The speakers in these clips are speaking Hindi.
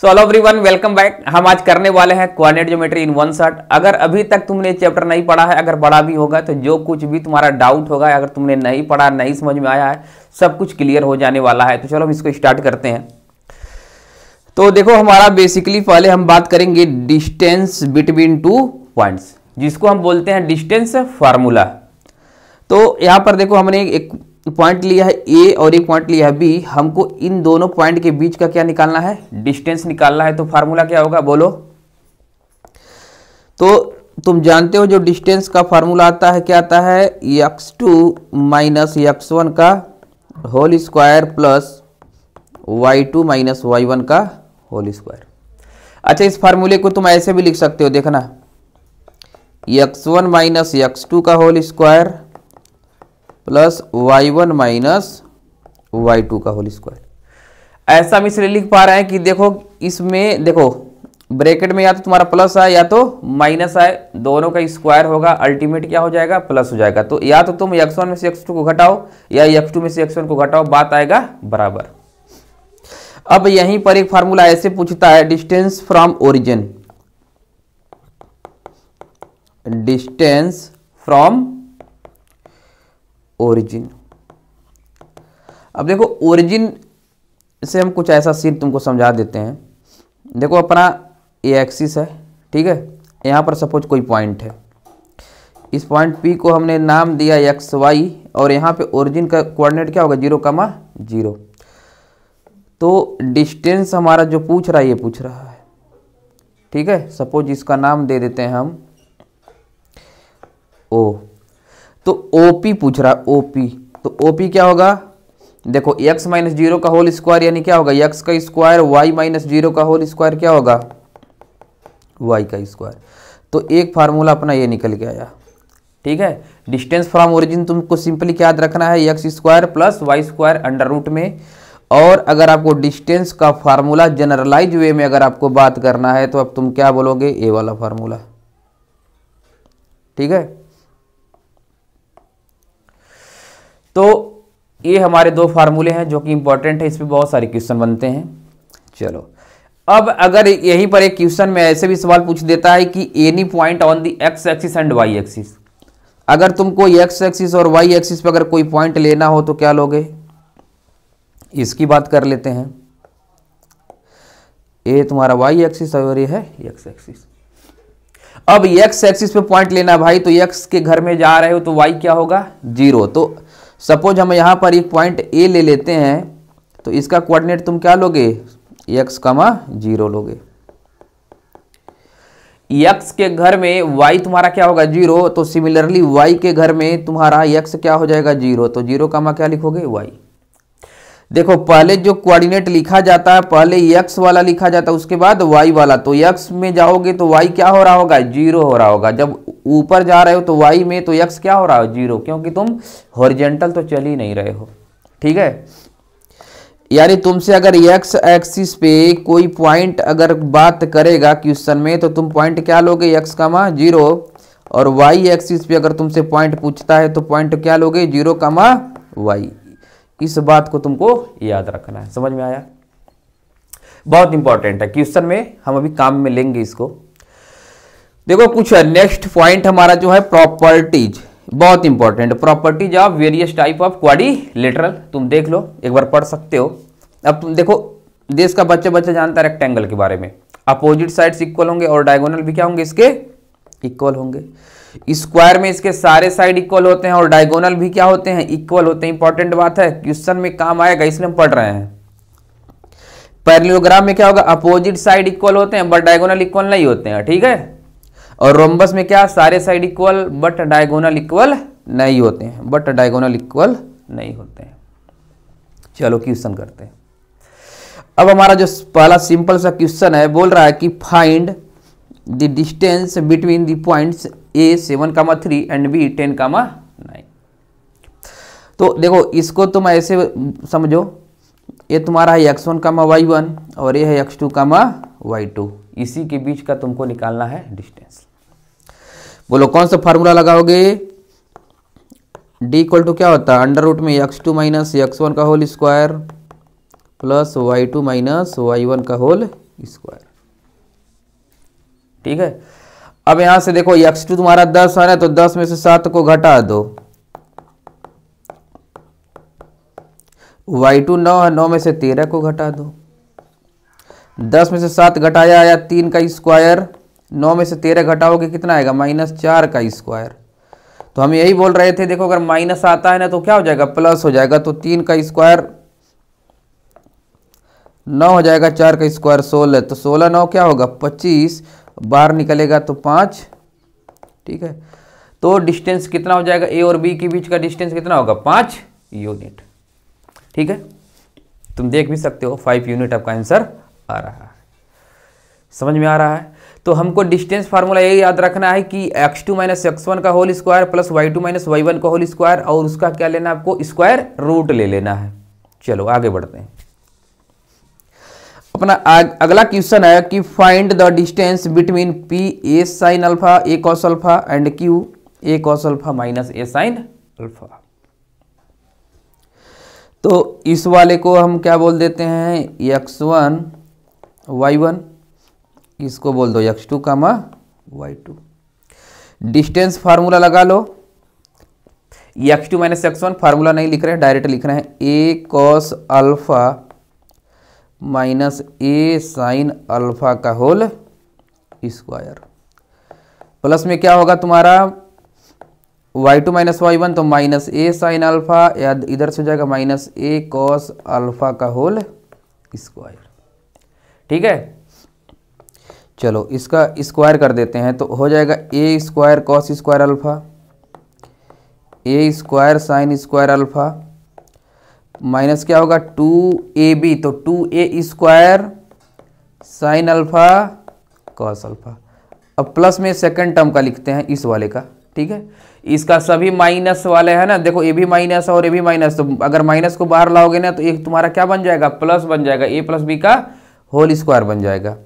सो all everyone welcome back हम आज करने वाले हैं quant geometry in one shot अगर अभी तक तुमने चैप्टर नहीं पढ़ा है अगर बड़ा भी होगा तो जो कुछ भी तुम्हारा डाउट होगा अगर तुमने नहीं पढ़ा नहीं समझ में आया है सब कुछ क्लियर हो जाने वाला है तो चलो हम इसको स्टार्ट करते हैं तो देखो हमारा बेसिकली पहले हम बात करेंगे डिस्टेंस बिटवीन टू पॉइंट्स जिसको हम बोलते हैं डिस्टेंस फार्मूला तो यहाँ पर देखो हमने एक पॉइंट लिया है ए और एक पॉइंट लिया है बी हमको इन दोनों पॉइंट के बीच का क्या निकालना है डिस्टेंस निकालना है तो फार्मूला क्या होगा बोलो तो तुम जानते हो जो डिस्टेंस का फार्मूला आता है क्या आता है x two minus x one का whole square plus y two minus y one का होल स्क्वायर अच्छा इस फार्मूले को तुम ऐसे भी लिख सकते हो देखना x one minus x two का whole square plus y one minus y two का होल स्क्वायर ऐसा हम इसलिए लिख पा रहे हैं कि देखो इसमें देखो ब्रैकेट में या तो तुम्हारा प्लस आए या तो माइनस आए दोनों का स्क्वायर होगा अल्टीमेट क्या हो जाएगा प्लस हो जाएगा तो या तो तुम एक्स वन में से एक्स टू को घटाओ या एक्स टू में से एक्स वन को घटाओ बात आएगा बराबर अब यहीं पर एक फार्मूला ऐसे पूछता है distance from origin distance from origin अब देखो ओरिजिन से हम कुछ ऐसा सीन तुमको समझा देते हैं देखो अपना ये एक्सिस है ठीक है यहाँ पर सपोज कोई पॉइंट है इस पॉइंट पी को हमने नाम दिया एक्स वाई और यहाँ पे ओरिजिन का कोऑर्डिनेट क्या होगा जीरो कमा जीरो तो डिस्टेंस हमारा जो पूछ रहा है ये पूछ रहा है ठीक है सपोज इसका नाम दे देते हैं हम ओ तो ओपी पूछ रहा है ओपी तो ओपी क्या होगा देखो एक्स माइनस जीरो का होल स्क्वायर यानी क्या होगा एक्स का स्क्वायर वाई माइनस जीरो का होल स्क्वायर क्या होगा वाई का स्क्वायर तो एक फार्मूला अपना ये निकल के आया ठीक है डिस्टेंस फ्रॉम ओरिजिन तुमको सिंपली याद रखना है x square plus y square under root में और अगर आपको डिस्टेंस का फार्मूला जनरलाइज वे में अगर आपको बात करना है तो अब तुम क्या बोलोगे ए वाला फार्मूला ठीक है तो ये हमारे दो फार्मूले हैं जो कि इंपॉर्टेंट है इसमें बहुत सारे क्वेश्चन बनते हैं चलो अब अगर यहीं पर एक क्वेश्चन में ऐसे भी सवाल पूछ देता है कि any point on the x axis and y axis अगर तुमको एक्स एक्सिस और वाई एक्सिस पर अगर कोई पॉइंट लेना हो तो क्या लोगे इसकी बात कर लेते हैं ये तुम्हारा वाई एक्सिस और ये है एक्स एक्सिस अब एक्स एक्सिस पे पॉइंट लेना भाई तो एक्स के घर में जा रहे हो तो वाई क्या होगा जीरो तो सपोज हम यहाँ पर एक पॉइंट ए ले लेते हैं तो इसका कोऑर्डिनेट तुम क्या लोगे एक्स कमा जीरो लोगे एक्स के घर में वाई तुम्हारा क्या होगा जीरो तो सिमिलरली वाई के घर में तुम्हारा यक्स क्या हो जाएगा जीरो तो जीरो का मा क्या लिखोगे वाई देखो पहले जो कोऑर्डिनेट लिखा जाता है पहले यक्स वाला लिखा जाता है उसके बाद वाई वाला तो यक्स में जाओगे तो वाई क्या हो रहा होगा जीरो हो रहा होगा जब ऊपर जा रहे हो तो वाई में तो यक्स क्या हो रहा हो जीरो क्योंकि तुम हॉरिजेंटल तो चल ही नहीं रहे हो ठीक है यानी तुमसे अगर एक्स एक्सिस पे कोई पॉइंट अगर बात करेगा क्वेश्चन में तो तुम पॉइंट क्या लोगे एक्स कामा जीरो और वाई एक्सिस पे अगर तुमसे पॉइंट पूछता है तो पॉइंट क्या लोगे जीरो कामा वाई इस बात को तुमको याद रखना है समझ में आया बहुत इंपॉर्टेंट है क्वेश्चन में हम अभी काम में लेंगे इसको देखो कुछ नेक्स्ट पॉइंट हमारा जो है प्रॉपर्टीज बहुत important properties of various type of lateral तुम देख लो एक बार पढ़ सकते हो अब तुम देखो देश का बच्चा बच्चा जानता है रेक्टेंगल के बारे में अपोजिट साइड्स इक्वल होंगे और डायगोनल भी क्या होंगे इसके इक्वल होंगे स्क्वायर में इसके सारे साइड इक्वल होते हैं और डायगोनल भी क्या होते हैं इक्वल होते हैं इंपॉर्टेंट बात है क्वेश्चन में काम आएगा इसलिए हम पढ़ रहे हैं पैरलियोग्राम में क्या होगा अपोजिट साइड इक्वल होते हैं बट डायगोनल इक्वल नहीं होते हैं ठीक है और रोम्बस में क्या सारे side equal but diagonal equal नहीं होते हैं बट डायगोनल इक्वल नहीं होते हैं चलो क्वेश्चन करते हैं अब हमारा जो पहला सिंपल सा क्वेश्चन है बोल रहा है कि find the distance between the points A seven comma three and B ten comma nine तो देखो इसको तुम ऐसे समझो ये तुम्हारा है x one comma Y one और ये है x two comma Y two इसी के बीच का तुमको निकालना है डिस्टेंस बोलो कौन सा फार्मूला लगाओगे डी इक्वल टू क्या होता है अंडर रूट में x two minus x one का whole square plus y two minus y one का होल स्क्वायर ठीक है अब यहां से देखो यक्स टू तुम्हारा दस आ रहा है तो दस में से सात को घटा दो वाई टू नौ है नौ में से तेरह को घटा दो दस में से सात घटाया आया तीन का स्क्वायर नौ में से तेरह घटाओगे कितना आएगा माइनस चार का स्क्वायर तो हम यही बोल रहे थे देखो अगर माइनस आता है ना तो क्या हो जाएगा प्लस हो जाएगा तो तीन का स्क्वायर नौ हो जाएगा चार का स्क्वायर सोलह तो सोलह नौ क्या होगा पच्चीस बार निकलेगा तो पाँच ठीक है तो डिस्टेंस कितना हो जाएगा ए और बी के बीच का डिस्टेंस कितना होगा पाँच यूनिट ठीक है तुम देख भी सकते हो फाइव यूनिट आपका आंसर आ रहा है समझ में आ रहा है तो हमको डिस्टेंस फार्मूला ये याद रखना है कि x two minus x one का whole square plus y two minus y one का होल स्क्वायर और उसका क्या लेना है आपको स्क्वायर रूट ले लेना है चलो आगे बढ़ते हैं अपना आग, अगला क्वेश्चन है कि find the distance between P A sine alpha A cos alpha and Q A cos alpha minus A sine alpha तो इस वाले को हम क्या बोल देते हैं एक्स वन वाई वन इसको बोल दो x two comma Y two distance formula लगा लो x two minus x one formula नहीं लिख रहे हैं डायरेक्ट लिख रहे हैं A cos alpha minus A sine alpha का होल स्क्वायर प्लस में क्या होगा तुम्हारा y two minus y one तो माइनस ए साइन अल्फा या इधर से हो जाएगा माइनस ए कॉस अल्फा का होल स्क्वायर ठीक है चलो इसका स्क्वायर कर देते हैं तो हो जाएगा A square cos square alpha A square sine square alpha minus क्या होगा टू ए बी तो two A square sine alpha cos alpha अब प्लस में सेकंड टर्म का लिखते हैं इस वाले का ठीक है इसका सभी माइनस वाले है ना देखो ए भी माइनस और ए भी माइनस तो अगर माइनस को बाहर लाओगे ना तो एक तुम्हारा क्या बन जाएगा प्लस बन जाएगा ए प्लस बी का होल स्क्वायर बन जाएगा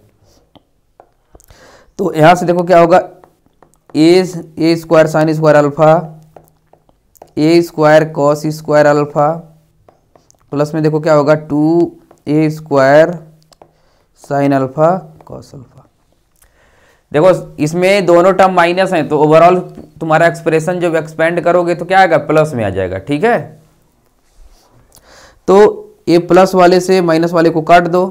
तो यहां से देखो क्या होगा A A square sine square alpha A square cos square alpha plus में देखो क्या होगा two A square sine alpha cos alpha देखो इसमें दोनों टर्म माइनस हैं तो ओवरऑल तुम्हारा एक्सप्रेशन जब एक्सपेंड करोगे तो क्या आएगा प्लस में आ जाएगा ठीक है तो ए प्लस वाले से माइनस वाले को काट दो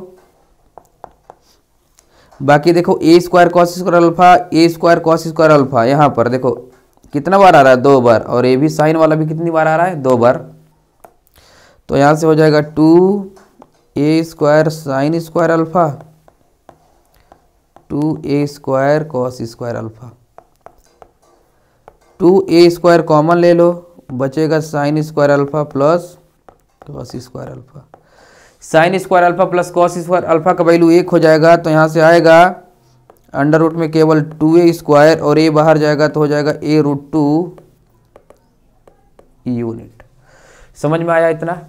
बाकी देखो A square cos square alpha A square cos square alpha यहां पर देखो कितना बार आ रहा है दो बार और ए भी साइन वाला भी कितनी बार आ रहा है दो बार तो यहाँ से हो जाएगा two A square sine square alpha two A square cos square alpha two A square common ले लो बचेगा sine square alpha plus cos square alpha sine square alpha plus cos square alpha का वैल्यू एक हो जाएगा तो यहाँ से आएगा अंडर रूट में केवल टू ए स्क्वायर और ए बाहर जाएगा तो हो जाएगा ए रूट टू यूनिट समझ में आया इतना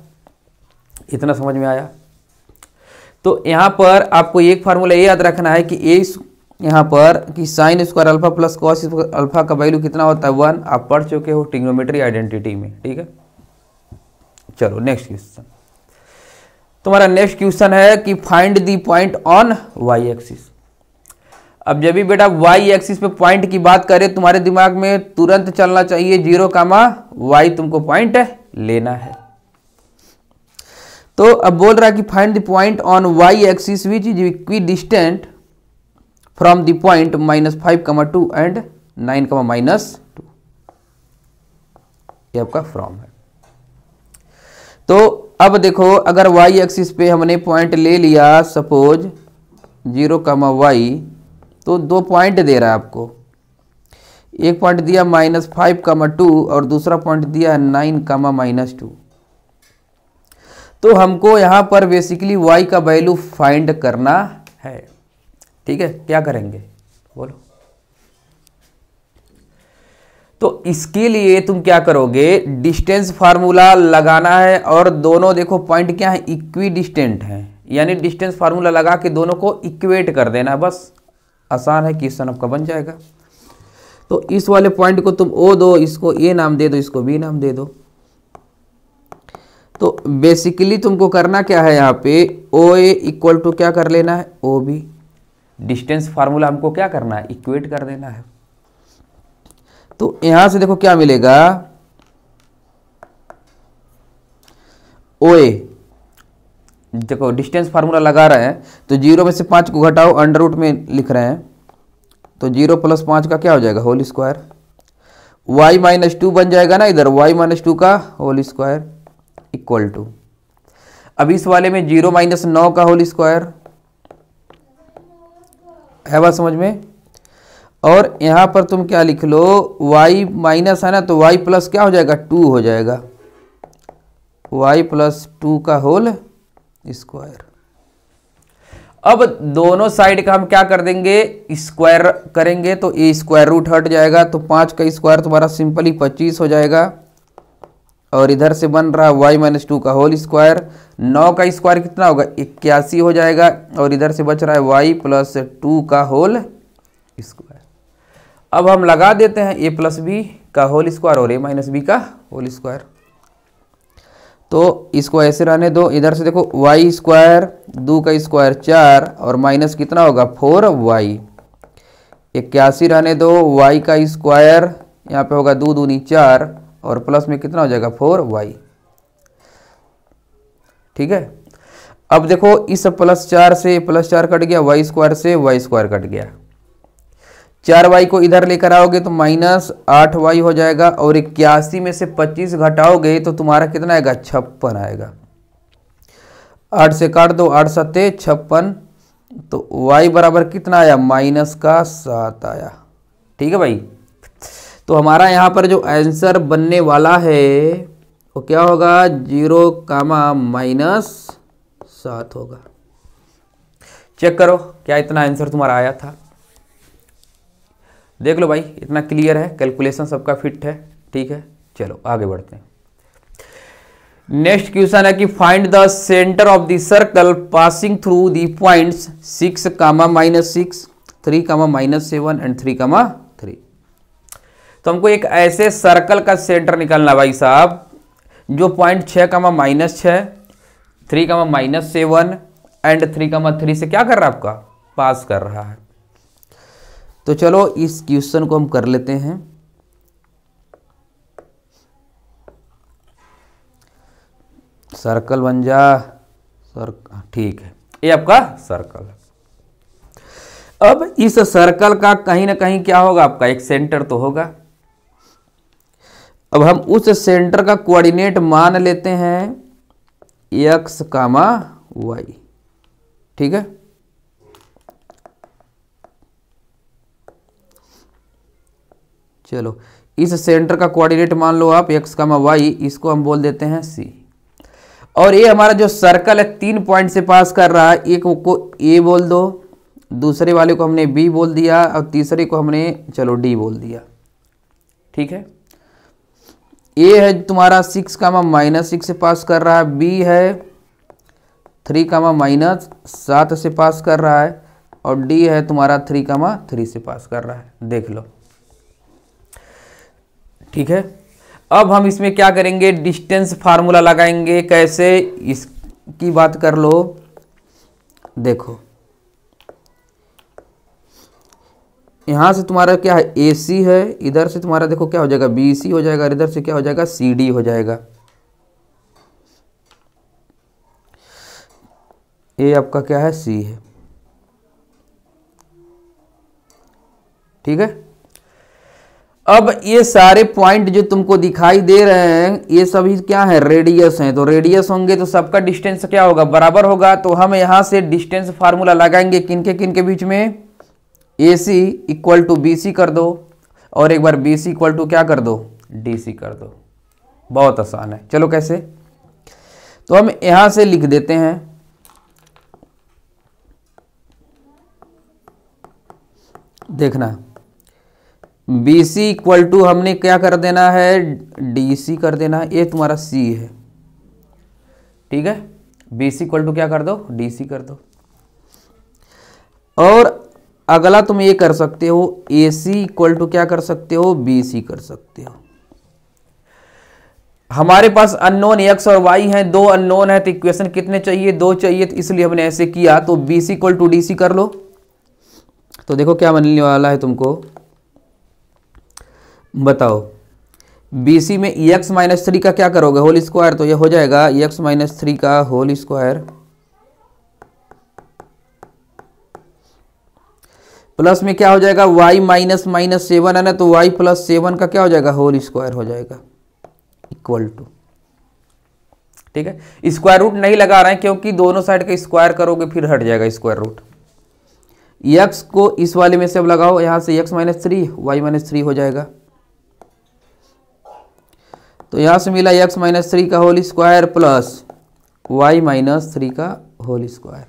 इतना समझ में आया तो यहाँ पर आपको एक फार्मूला ये याद रखना है कि ए यहाँ पर कि sine square alpha plus cos alpha का वैल्यू कितना होता है वन आप पढ़ चुके हो टिग्नोमेट्री आइडेंटिटी में ठीक है चलो नेक्स्ट क्वेश्चन तुम्हारा नेक्स्ट क्वेश्चन है कि find the point on y axis अब जब भी बेटा वाई एक्सिस पे पॉइंट की बात करें तुम्हारे दिमाग में तुरंत चलना चाहिए जीरो कामा वाई तुमको पॉइंट लेना है तो अब बोल रहा है कि find the point on y axis which is equidistant from the point minus five comma two and nine comma minus two ये आपका फ्रॉम है तो अब देखो अगर वाई एक्सिस पे हमने पॉइंट ले लिया सपोज जीरो कमा वाई तो दो पॉइंट दे रहा है आपको एक पॉइंट दिया माइनस फाइव कमा टू और दूसरा पॉइंट दिया है नाइन कमा माइनस टू तो हमको यहाँ पर बेसिकली y का वैल्यू फाइंड करना है ठीक है क्या करेंगे बोलो तो इसके लिए तुम क्या करोगे डिस्टेंस फार्मूला लगाना है और दोनों देखो पॉइंट क्या है इक्वी डिस्टेंट है यानी डिस्टेंस फार्मूला लगा के दोनों को इक्वेट कर देना है बस आसान है क्वेश्चन आपका बन जाएगा तो इस वाले पॉइंट को तुम ओ दो इसको ए नाम दे दो इसको बी नाम दे दो तो बेसिकली तुमको करना क्या है यहाँ पे ओ ए इक्वल टू क्या कर लेना है ओ बी डिस्टेंस फार्मूला हमको क्या करना है इक्वेट कर देना है तो यहां से देखो क्या मिलेगा ओ ए देखो डिस्टेंस फार्मूला लगा रहे हैं तो जीरो में से पांच को घटाओ अंडर रूट में लिख रहे हैं तो जीरो प्लस पांच का क्या हो जाएगा whole square y minus two बन जाएगा ना इधर वाई माइनस टू का होल स्क्वायर इक्वल टू अब इस वाले में जीरो माइनस नौ का होल स्क्वायर है बात समझ में और यहां पर तुम क्या लिख लो वाई माइनस है ना तो वाई प्लस क्या हो जाएगा टू हो जाएगा वाई प्लस टू का होल स्क्वायर अब दोनों साइड का हम क्या कर देंगे स्क्वायर करेंगे तो ए स्क्वायर रूट हट जाएगा तो पांच का स्क्वायर तुम्हारा सिंपली पच्चीस हो जाएगा और इधर से बन रहा वाई माइनस टू का होल स्क्वायर नौ का स्क्वायर कितना होगा इक्यासी हो जाएगा और इधर से बच रहा है वाई प्लस टू का होल स्क्वायर अब हम लगा देते हैं ए प्लस बी का होल स्क्वायर और ए माइनस बी का होल स्क्वायर तो इसको ऐसे रहने दो इधर से देखो वाई स्क्वायर दो का स्क्वायर चार और माइनस कितना होगा फोर वाई इक्यासी रहने दो वाई का स्क्वायर यहाँ पे होगा दो दूनी चार और प्लस में कितना हो जाएगा फोर वाई ठीक है अब देखो इस प्लस चार से प्लस चार कट गया वाई स्क्वायर से वाई स्क्वायर कट गया चार वाई को इधर लेकर आओगे तो माइनस आठ वाई हो जाएगा और इक्यासी में से पच्चीस घटाओगे तो तुम्हारा कितना आएगा छप्पन आएगा आठ से काट दो आठ सत्ते छप्पन तो y बराबर कितना आया माइनस का सात आया ठीक है भाई तो हमारा यहाँ पर जो आंसर बनने वाला है वो क्या होगा जीरो कामा माइनस सात होगा चेक करो क्या इतना आंसर तुम्हारा आया था देख लो भाई इतना क्लियर है कैलकुलेशन सबका फिट है ठीक है चलो आगे बढ़ते हैं नेक्स्ट क्वेश्चन है कि find the centre of the circle passing through the points six comma minus six three comma minus seven and three comma तो हमको एक ऐसे सर्कल का सेंटर निकालना भाई साहब जो पॉइंट छः कामा माइनस छः three comma minus seven and three comma three से क्या कर रहा है आपका पास कर रहा है तो चलो इस क्वेश्चन को हम कर लेते हैं सर्कल बन जा सर ठीक है ये आपका सर्कल अब इस सर्कल का कहीं ना कहीं क्या होगा आपका एक सेंटर तो होगा अब हम उस सेंटर का कोऑर्डिनेट मान लेते हैं एक्स कामा वाई ठीक है चलो इस सेंटर का कोऑर्डिनेट मान लो आप एक्स कामा वाई इसको हम बोल देते हैं सी और ये हमारा जो सर्कल है तीन पॉइंट से पास कर रहा है एक को ए बोल दो दूसरे वाले को हमने बी बोल दिया और तीसरे को हमने चलो डी बोल दिया ठीक है ए है तुम्हारा सिक्स कामा माइनस सिक्स से पास कर रहा है बी है थ्री कामा माइनस सात से पास कर रहा है और डी है तुम्हारा थ्री कामा थ्री से पास कर रहा है देख लो ठीक है अब हम इसमें क्या करेंगे डिस्टेंस फार्मूला लगाएंगे कैसे इसकी बात कर लो देखो यहाँ से तुम्हारा क्या है ए सी है इधर से तुम्हारा देखो क्या हो जाएगा बी सी हो जाएगा इधर से क्या हो जाएगा सी डी हो जाएगा ए आपका क्या है सी है ठीक है अब ये सारे पॉइंट जो तुमको दिखाई दे रहे हैं ये सभी क्या है रेडियस हैं तो रेडियस होंगे तो सबका डिस्टेंस क्या होगा बराबर होगा तो हम यहां से डिस्टेंस फार्मूला लगाएंगे किनके किनके बीच में A C equal to B C कर दो और एक बार बी सी इक्वल टू क्या कर दो डी सी कर दो बहुत आसान है चलो कैसे तो हम यहां से लिख देते हैं देखना बी सी इक्वल टू हमने क्या कर देना है डी सी कर देना ये तुम्हारा सी है ठीक है बी सी इक्वल टू क्या कर दो डी सी कर दो और अगला तुम ये कर सकते हो ए सी इक्वल टू क्या कर सकते हो बी सी कर सकते हो हमारे पास अननोन एक्स और वाई हैं दो अननोन है तो इक्वेशन कितने चाहिए दो चाहिए तो इसलिए हमने ऐसे किया तो B C equal to D C कर लो तो देखो क्या मिलने वाला है तुमको बताओ बी सी में एक्स माइनस थ्री का क्या करोगे होल स्क्वायर तो ये हो जाएगा एक्स माइनस थ्री का होल स्क्वायर प्लस में क्या हो जाएगा वाई माइनस माइनस सेवन है ना तो वाई प्लस सेवन का क्या हो जाएगा होल स्क्वायर हो जाएगा इक्वल टू ठीक है स्क्वायर रूट नहीं लगा रहे हैं क्योंकि दोनों साइड का स्क्वायर करोगे फिर हट जाएगा स्क्वायर रूट यक्स को इस वाले में से अब लगाओ यहां से X minus three Y minus three हो जाएगा तो यहां से मिला यक्स माइनस थ्री का whole square plus Y minus three का होल स्क्वायर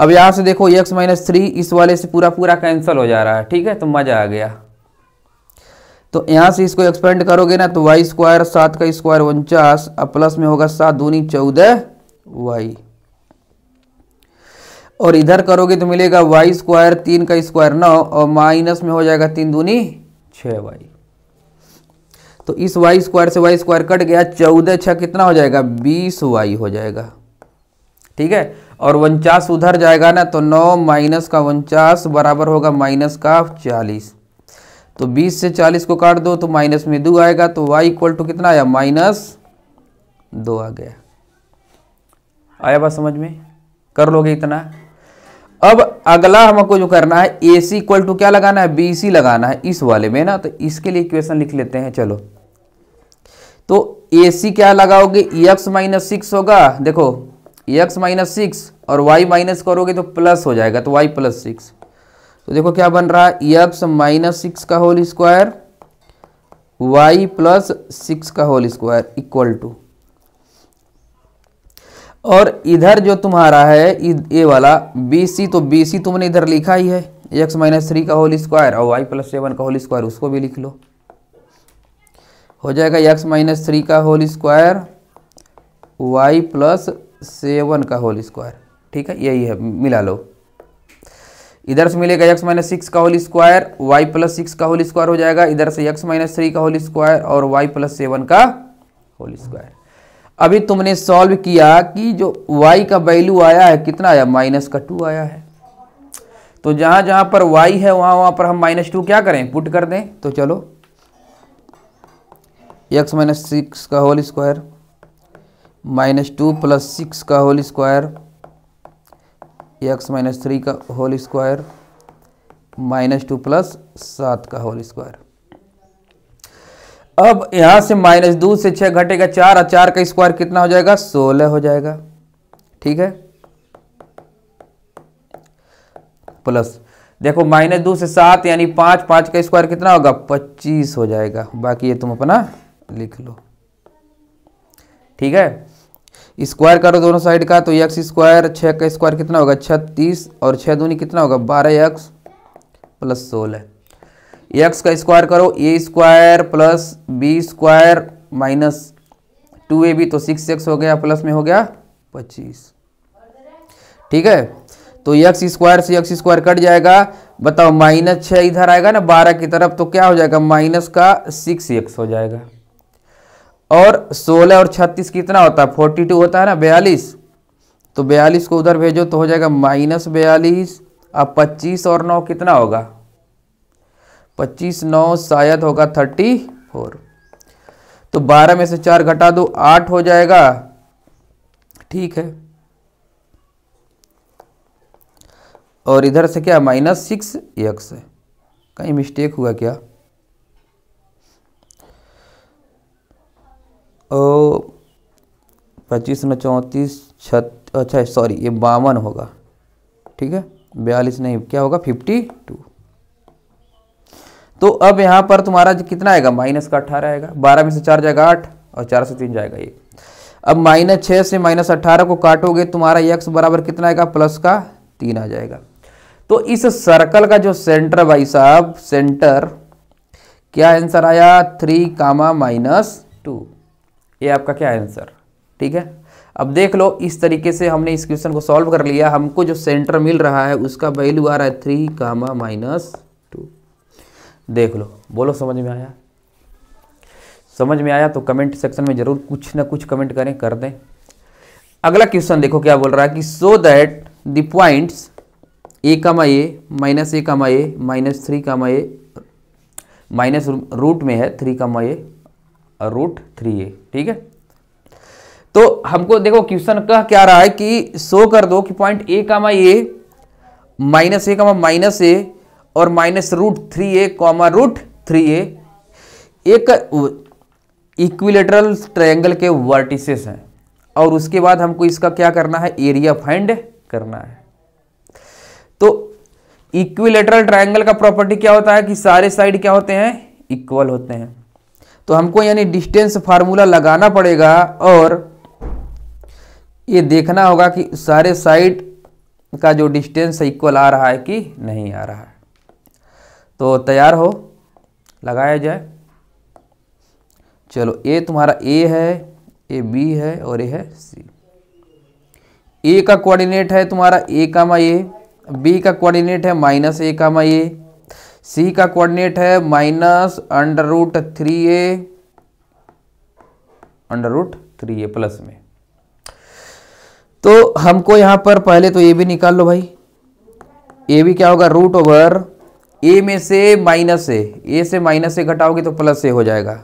अब यहाँ से देखो एक्स माइनस थ्री इस वाले से पूरा पूरा कैंसिल हो जा रहा है ठीक है तो मज़ा आ गया तो यहाँ से इसको एक्सपेंड करोगे ना तो वाई स्क्वायर सात का स्क्वायर उनचास अब प्लस में होगा सात दूनी चौदह वाई और इधर करोगे तो मिलेगा वाई स्क्वायर तीन का स्क्वायर नौ और माइनस में हो जाएगा तीन दूनी छ वाई तो इस वाई स्क्वायर से वाई स्क्वायर कट गया चौदह छः कितना हो जाएगा बीस वाई हो जाएगा ठीक है और उनचास उधर जाएगा ना तो नौ माइनस का उनचास बराबर होगा माइनस का चालीस तो बीस से चालीस को काट दो तो माइनस में दो आएगा तो वाई इक्वल टू कितना आया माइनस दो आ गया आया बात समझ में कर लोगे इतना अब अगला हमको जो करना है ए सी इक्वल टू क्या लगाना है बी सी लगाना है इस वाले में ना तो इसके लिए इक्वेशन लिख लेते हैं चलो तो ए सी क्या लगाओगे एक्स माइनस सिक्स होगा देखो एक्स माइनस सिक्स और वाई माइनस करोगे तो प्लस हो जाएगा तो वाई प्लस सिक्स तो देखो क्या बन रहा है एक्स माइनस सिक्स का whole square Y plus six का होल स्क्वायर इक्वल टू और इधर जो तुम्हारा है ये वाला बी सी तो बी सी तुमने इधर लिखा ही है एक्स माइनस थ्री का होल स्क्वायर और वाई प्लस सेवन का होल स्क्वायर उसको भी लिख लो हो जाएगा एक्स माइनस थ्री का whole square Y plus seven का होल स्क्वायर ठीक है यही है मिला लो इधर से मिलेगा एक्स माइनस सिक्स का whole square Y plus six का होल स्क्वायर हो जाएगा इधर से एक्स माइनस थ्री का होल स्क्वायर और वाई प्लस सेवन का होल स्क्वायर अभी तुमने सॉल्व किया कि जो वाई का वैल्यू आया है कितना आया माइनस का टू आया है तो जहां जहां पर वाई है वहां वहां पर हम माइनस टू क्या करें पुट कर दें तो चलो एक्स माइनस सिक्स का whole square minus two plus six का whole square X minus three का whole square minus two plus सात का होल स्क्वायर अब यहां से माइनस दो से छह घटेगा चार और चार का स्क्वायर कितना हो जाएगा सोलह हो जाएगा ठीक है प्लस देखो माइनस दो से सात यानी पांच पांच का स्क्वायर कितना होगा पच्चीस हो जाएगा बाकी ये तुम अपना लिख लो ठीक है स्क्वायर करो दोनों साइड का तो एक्स स्क्वायर छः का स्क्वायर कितना होगा छत्तीस और छः दूनी कितना होगा बारह एक्स प्लस सोलह एक्स का स्क्वायर करो A square plus B square minus two A B तो सिक्स एक्स हो गया प्लस में हो गया पच्चीस ठीक है तो एक्स स्क्वायर से एक्स स्क्वायर कट जाएगा बताओ माइनस छः इधर आएगा ना बारह की तरफ तो क्या हो जाएगा माइनस का सिक्स एक्स हो जाएगा और 16 और 36 कितना होता है 42 होता है ना बयालीस तो बयालीस को उधर भेजो तो हो जाएगा माइनस बयालीस अब पच्चीस और नौ कितना होगा पच्चीस नौ शायद होगा थर्टी फोर तो बारह में से चार घटा दो आठ हो जाएगा ठीक है और इधर से क्या माइनस सिक्स एक्स कहीं मिस्टेक हुआ क्या पच्चीस न चौंतीस छत अच्छा सॉरी ये बावन होगा ठीक है बयालीस नहीं क्या होगा फिफ्टी टू तो अब यहाँ पर तुम्हारा कितना आएगा माइनस का अठारह आएगा बारह में से चार जाएगा आठ और चार से तीन जाएगा ये अब माइनस छः से माइनस अट्ठारह को काटोगे तुम्हारा यक्स बराबर कितना आएगा प्लस का तीन आ जाएगा तो इस सर्कल का जो सेंटर भाई साहब सेंटर क्या आंसर आया थ्री कामा माइनस टू ये आपका क्या है आंसर ठीक है अब देख लो इस तरीके से हमने इस क्वेश्चन को सॉल्व कर लिया हमको जो सेंटर मिल रहा है उसका वैल्यू आ रहा है थ्री कामा माइनस टू देख लो बोलो समझ में आया समझ में आया तो कमेंट सेक्शन में ज़रूर कुछ ना कुछ कमेंट करें कर दें अगला क्वेश्चन देखो क्या बोल रहा है कि so that the points A comma A minus A comma A minus three comma A minus root में है three comma A root three A ठीक है तो हमको देखो क्वेश्चन का क्या रहा है कि शो कर दो कि point A comma A minus A comma minus A और minus root three A comma root three A एक इक्विलेटरल ट्रायंगल के वर्टिसेस हैं और उसके बाद हमको इसका क्या करना है एरिया फाइंड करना है तो इक्विलेटरल ट्रायंगल का प्रॉपर्टी क्या होता है कि सारे साइड क्या होते हैं इक्वल होते हैं तो हमको यानी डिस्टेंस फार्मूला लगाना पड़ेगा और ये देखना होगा कि सारे साइड का जो डिस्टेंस है इक्वल आ रहा है कि नहीं आ रहा है तो तैयार हो लगाया जाए चलो ए तुम्हारा ए है ए बी है और ए है सी ए का कोऑर्डिनेट है तुम्हारा ए कामा ए बी का कोऑर्डिनेट है minus A comma A C का कोऑर्डिनेट है minus under root three A under root three A plus में तो हमको यहां पर पहले तो ए भी निकाल लो भाई ए भी क्या होगा रूट ओवर ए में से माइनस ए ए से माइनस ए घटाओगे तो प्लस ए हो जाएगा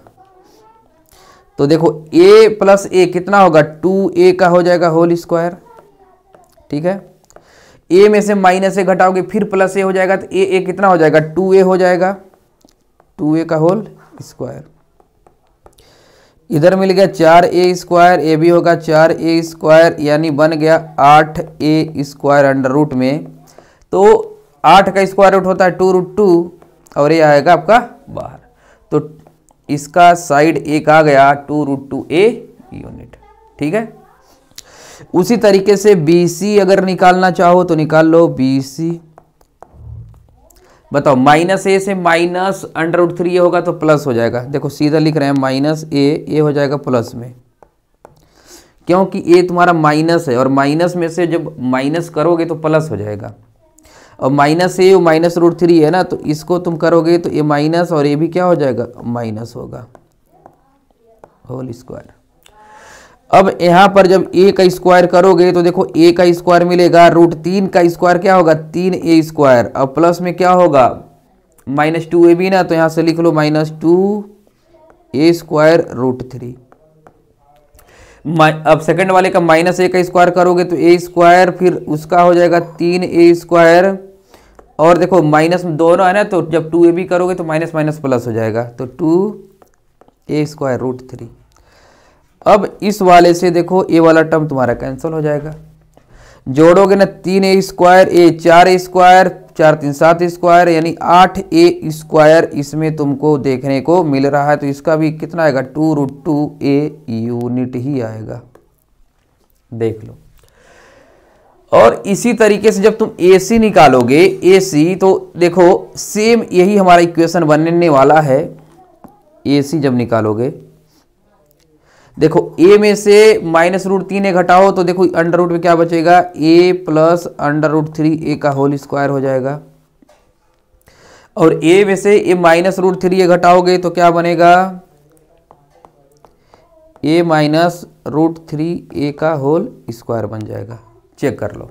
तो देखो ए प्लस ए कितना होगा टू ए का हो जाएगा होल स्क्वायर ठीक है ए में से माइनस ए घटाओगे फिर प्लस ए हो जाएगा तो ए ए कितना हो जाएगा टू ए हो जाएगा टू ए का होल स्क्वायर इधर मिल गया चार ए स्क्वायर ए भी होगा चार ए स्क्वायर यानी बन गया आठ ए स्क्वायर अंडर रूट में तो आठ का स्क्वायर रूट होता है टू रूट टू और ये आएगा आपका बाहर तो इसका साइड एक आ गया two root two A unit ठीक है उसी तरीके से BC अगर निकालना चाहो तो निकाल लो BC बताओ माइनस ए से माइनस अंडर उड थ्री ये होगा तो प्लस हो जाएगा देखो सीधा लिख रहे हैं माइनस ए ये हो जाएगा प्लस में क्योंकि ए तुम्हारा माइनस है और माइनस में से जब माइनस करोगे तो प्लस हो जाएगा और minus A minus root three है ना तो इसको तुम करोगे तो ए माइनस और ए भी क्या हो जाएगा माइनस होगा होल स्क्वायर अब यहाँ पर जब ए का स्क्वायर करोगे तो देखो ए का स्क्वायर मिलेगा रूट तीन का स्क्वायर क्या होगा तीन ए स्क्वायर अब प्लस में क्या होगा माइनस टू ए बी ना तो यहां से लिख लो minus two A square root three अब सेकंड वाले का माइनस ए का स्क्वायर करोगे तो ए स्क्वायर फिर उसका हो जाएगा तीन ए स्क्वायर और देखो माइनस दोनों है ना तो जब टू ए बी करोगे तो माइनस माइनस प्लस हो जाएगा तो two A square root three अब इस वाले से देखो ये वाला टर्म तुम्हारा कैंसिल हो जाएगा जोड़ोगे ना तीन ए स्क्वायर ए चार ए स्क्वायर चार तीन सात स्क्वायर यानी आठ ए स्क्वायर इसमें तुमको देखने को मिल रहा है तो इसका भी कितना आएगा two root two A unit ही आएगा देख लो और इसी तरीके से जब तुम ए सी निकालोगे ए सी तो देखो सेम यही हमारा इक्वेशन बनने वाला है ए सी जब निकालोगे देखो ए में से माइनस रूट तीन ए घटाओ तो देखो अंडर रूट में क्या बचेगा A plus under root three A का होल स्क्वायर हो जाएगा और ए में से A minus root three A घटाओगे तो क्या बनेगा A minus root three A का होल स्क्वायर बन जाएगा चेक कर लो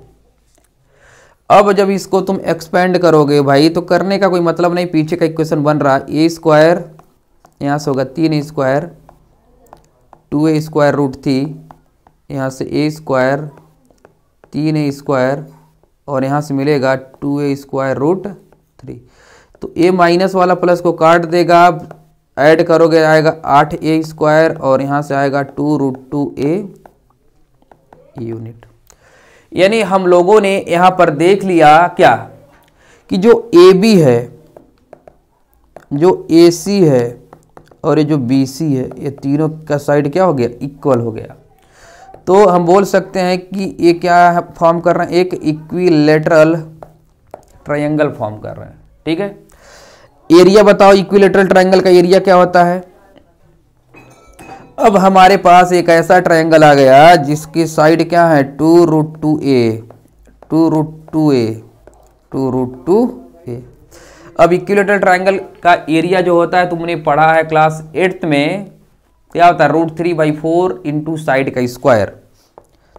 अब जब इसको तुम एक्सपेंड करोगे भाई तो करने का कोई मतलब नहीं पीछे का इक्वेशन बन रहा ए स्क्वायर यहाँ से होगा तीन square two A square root three यहाँ से ए स्क्वायर तीन ए स्क्वायर और यहाँ से मिलेगा two A square root three तो ए माइनस वाला प्लस को काट देगा अब ऐड करोगे आएगा आठ ए स्क्वायर और यहाँ से आएगा two root two A unit यानी हम लोगों ने यहाँ पर देख लिया क्या कि जो ए बी है जो ए सी है और ये जो बी सी है ये तीनों का साइड क्या हो गया इक्वल हो गया तो हम बोल सकते हैं कि ये क्या फॉर्म कर रहे हैं एक इक्विलेटरल ट्रायंगल फॉर्म कर रहे हैं ठीक है एरिया बताओ इक्विलेटरल ट्रायंगल का एरिया क्या होता है अब हमारे पास एक ऐसा ट्रायंगल आ गया जिसकी साइड क्या है two root two A two root two A two root two अब इक्विलेटर ट्राइंगल का एरिया जो होता है तुमने पढ़ा है क्लास एट्थ में क्या होता है root three by four into side का स्क्वायर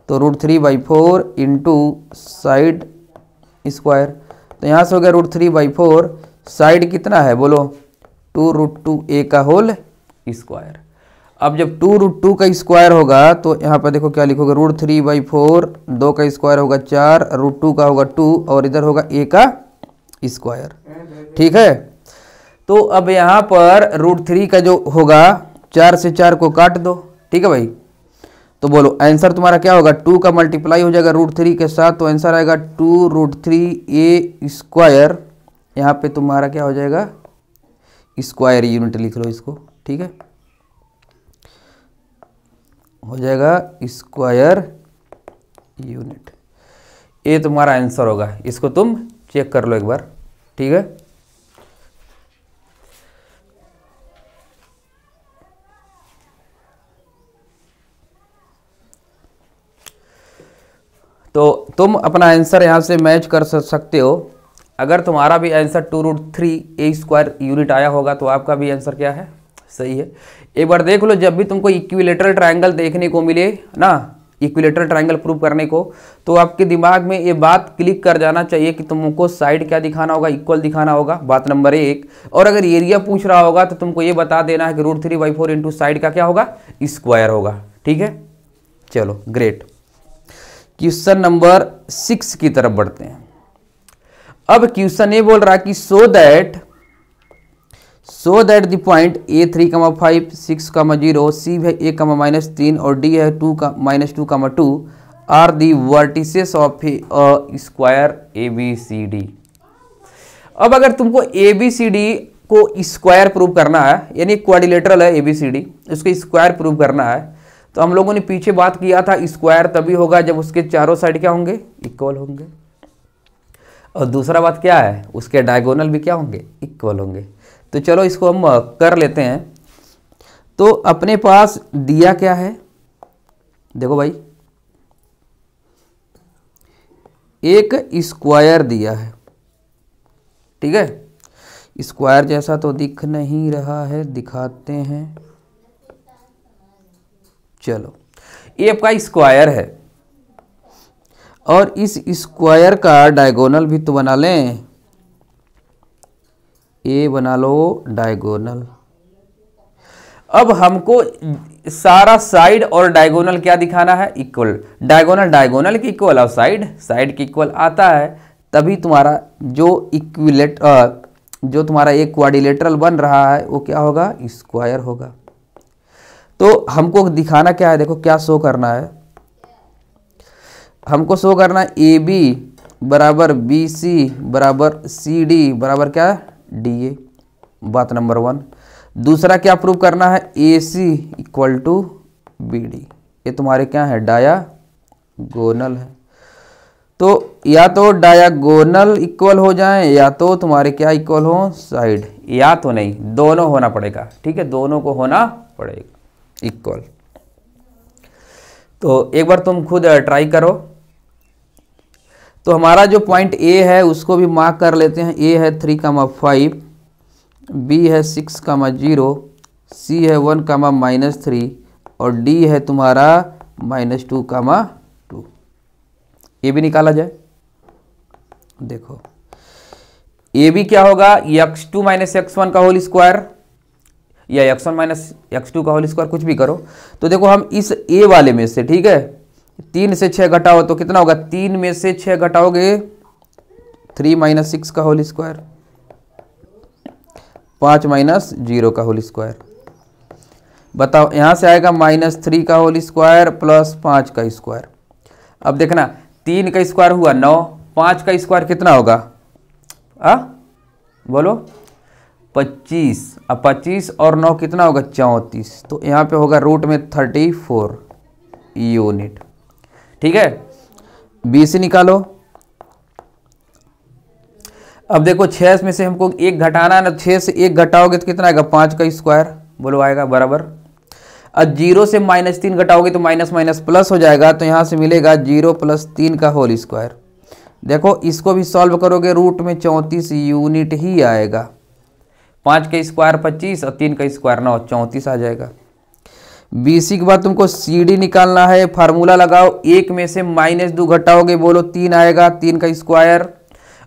तो root three by four into side square तो यहाँ से हो गया root three by four side कितना है बोलो टू रूट टू ए का होल स्क्वायर अब जब टू रूट टू का स्क्वायर होगा तो यहाँ पर देखो क्या लिखोगे रूट थ्री बाई फोर दो का स्क्वायर होगा चार रूट टू का होगा टू और इधर होगा ए का स्क्वायर ठीक है तो अब यहाँ पर रूट थ्री का जो होगा चार से चार को काट दो ठीक है भाई तो बोलो आंसर तुम्हारा क्या होगा टू का मल्टीप्लाई हो जाएगा रूट थ्री के साथ तो आंसर आएगा two root three A square यहाँ पे तुम्हारा क्या हो जाएगा स्क्वायर यूनिट लिख लो इसको ठीक है हो जाएगा स्क्वायर यूनिट ये तुम्हारा आंसर होगा इसको तुम चेक कर लो एक बार ठीक है तो तुम अपना आंसर यहाँ से मैच कर सकते हो अगर तुम्हारा भी answer two root three A square unit आया होगा तो आपका भी आंसर क्या है सही है एक बार देख लो जब भी तुमको इक्विलेटरल ट्रायंगल देखने को मिले ना इक्विलेटर ट्राइंगल प्रूव करने को तो आपके दिमाग में ये बात क्लिक कर जाना चाहिए कि तुमको साइड क्या दिखाना होगा इक्वल दिखाना होगा बात नंबर एक और अगर एरिया पूछ रहा होगा तो तुमको ये बता देना है कि root three by four into side का क्या होगा स्क्वायर होगा ठीक है चलो ग्रेट क्वेश्चन नंबर सिक्स की तरफ बढ़ते हैं अब क्वेश्चन ये बोल रहा कि so that so that the point A three comma five six comma zero C है ए कमा माइनस तीन और डी है टू का minus two comma two are the vertices of a square A B C D अब अगर तुमको ए बी सी डी को स्क्वायर प्रूव करना है यानी क्वारिलेटरल है ए बी सी डी उसको स्क्वायर प्रूव करना है तो हम लोगों ने पीछे बात किया था स्क्वायर तभी होगा जब उसके चारों साइड क्या होंगे इक्वल होंगे और दूसरा बात क्या है उसके डायगोनल भी क्या होंगे इक्वल होंगे तो चलो इसको हम कर लेते हैं तो अपने पास दिया क्या है देखो भाई एक स्क्वायर दिया है ठीक है स्क्वायर जैसा तो दिख नहीं रहा है दिखाते हैं चलो ये आपका स्क्वायर है और इस स्क्वायर का डायगोनल भी तो बना लें ए बना लो डायगोनल अब हमको सारा साइड और डायगोनल क्या दिखाना है इक्वल डायगोनल डायगोनल की इक्वल और साइड साइड की इक्वल आता है तभी तुम्हारा जो इक्विलेट जो तुम्हारा एक क्वारिलेटरल बन रहा है वो क्या होगा स्क्वायर होगा तो हमको दिखाना क्या है देखो क्या शो करना है हमको शो करना है ए बी बराबर बी सी बराबर सी डी बराबर क्या है डी ए बात नंबर वन दूसरा क्या प्रूव करना है A C equal to B D ये तुम्हारे क्या है डायागोनल है तो या तो डायागोनल इक्वल हो जाए या तो तुम्हारे क्या इक्वल हो साइड या तो नहीं दोनों होना पड़ेगा ठीक है दोनों को होना पड़ेगा इक्वल तो एक बार तुम खुद ट्राई uh, करो तो हमारा जो पॉइंट ए है उसको भी मार्क कर लेते हैं ए है थ्री कामा फाइव बी है सिक्स कामा जीरो सी है वन कामा माइनस थ्री और डी है तुम्हारा माइनस टू कामा टू ये भी निकाला जाए देखो ए भी क्या होगा X two minus x one का होल स्क्वायर या X one minus X two का होल स्क्वायर कुछ भी करो तो देखो हम इस ए वाले में से ठीक है तीन से छः घटाओ तो कितना होगा तीन में से छः घटाओगे थ्री माइनस सिक्स का होल स्क्वायर पाँच माइनस जीरो का होल स्क्वायर बताओ यहाँ से आएगा माइनस थ्री का होल स्क्वायर प्लस पाँच का स्क्वायर अब देखना तीन का स्क्वायर हुआ नौ पाँच का स्क्वायर कितना होगा आ बोलो पच्चीस अब पच्चीस और नौ कितना होगा चौंतीस तो यहाँ पे होगा रूट में थर्टी फोर यूनिट ठीक है बी सी निकालो अब देखो छह में से हमको एक घटाना है ना छह से एक घटाओगे तो कितना आएगा पांच का स्क्वायर बोलो आएगा बराबर अब जीरो से माइनस तीन घटाओगे तो माइनस माइनस प्लस हो जाएगा तो यहां से मिलेगा जीरो प्लस तीन का होल स्क्वायर देखो इसको भी सॉल्व करोगे रूट में चौंतीस यूनिट ही आएगा पांच का स्क्वायर पच्चीस और तीन का स्क्वायर नौ चौंतीस आ जाएगा बी के बाद तुमको सी डी निकालना है फार्मूला लगाओ एक में से माइनस दो घटाओगे बोलो तीन आएगा तीन का स्क्वायर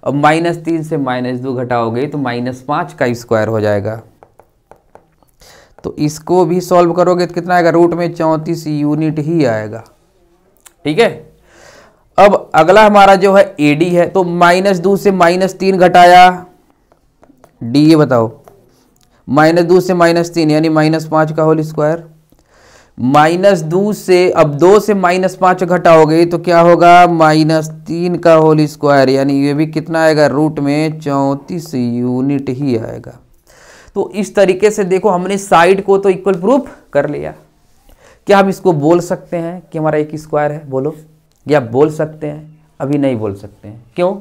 और माइनस तीन से माइनस दो घटाओगे तो माइनस पाँच का स्क्वायर हो जाएगा तो इसको भी सॉल्व करोगे तो कितना आएगा रूट में चौंतीस यूनिट ही आएगा ठीक है अब अगला हमारा जो है ए है तो माइनस दो से माइनस तीन घटाया डी ये बताओ माइनस दो से माइनस तीन यानी माइनस पाँच का होल स्क्वायर माइनस दो से अब दो से माइनस पांच घटाओगे तो क्या होगा माइनस तीन का होल स्क्वायर यानी ये भी कितना आएगा रूट में चौंतीस यूनिट ही आएगा तो इस तरीके से देखो हमने साइड को तो इक्वल प्रूफ कर लिया क्या हम इसको बोल सकते हैं कि हमारा एक स्क्वायर है बोलो या बोल सकते हैं अभी नहीं बोल सकते हैं क्यों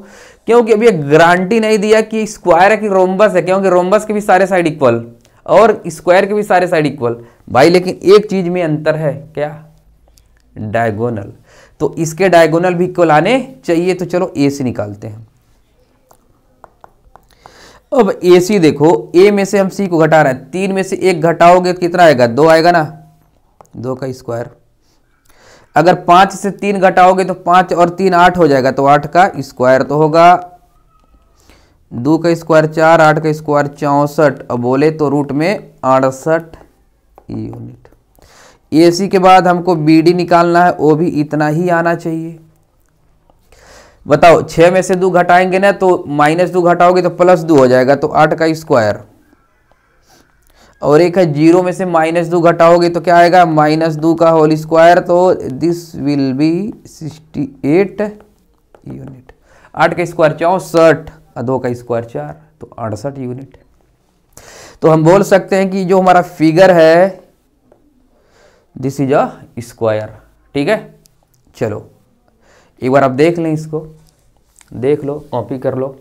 क्योंकि अभी गारंटी नहीं दिया कि स्क्वायर है कि रोम्बस है क्योंकि रोम्बस के भी सारे साइड इक्वल और स्क्वायर के भी सारे साइड इक्वल भाई लेकिन एक चीज़ में अंतर है क्या डायगोनल तो इसके डायगोनल भी इक्वल आने चाहिए तो चलो ए सी निकालते हैं अब ए सी देखो ए में से हम सी को घटा रहे हैं तीन में से एक घटाओगे तो कितना आएगा दो आएगा ना दो का स्क्वायर अगर पांच से तीन घटाओगे तो पांच और तीन आठ हो जाएगा तो आठ का स्क्वायर तो होगा दो का स्क्वायर चार आठ का स्क्वायर चौंसठ अब बोले तो रूट में अड़सठ ई यूनिट ए सी के बाद हमको बी डी निकालना है वो भी इतना ही आना चाहिए बताओ छः में से दो घटाएंगे ना तो माइनस दो घटाओगे तो प्लस दो हो जाएगा तो आठ का स्क्वायर और एक है जीरो में से माइनस दो घटाओगे तो क्या आएगा माइनस दो का होल स्क्वायर तो this will be sixty eight unit आठ का स्क्वायर चौंसठ और दो का स्क्वायर चार तो अड़सठ यूनिट तो हम बोल सकते हैं कि जो हमारा फिगर है दिस इज अ स्क्वायर ठीक है चलो एक बार आप देख लें इसको देख लो कॉपी कर लो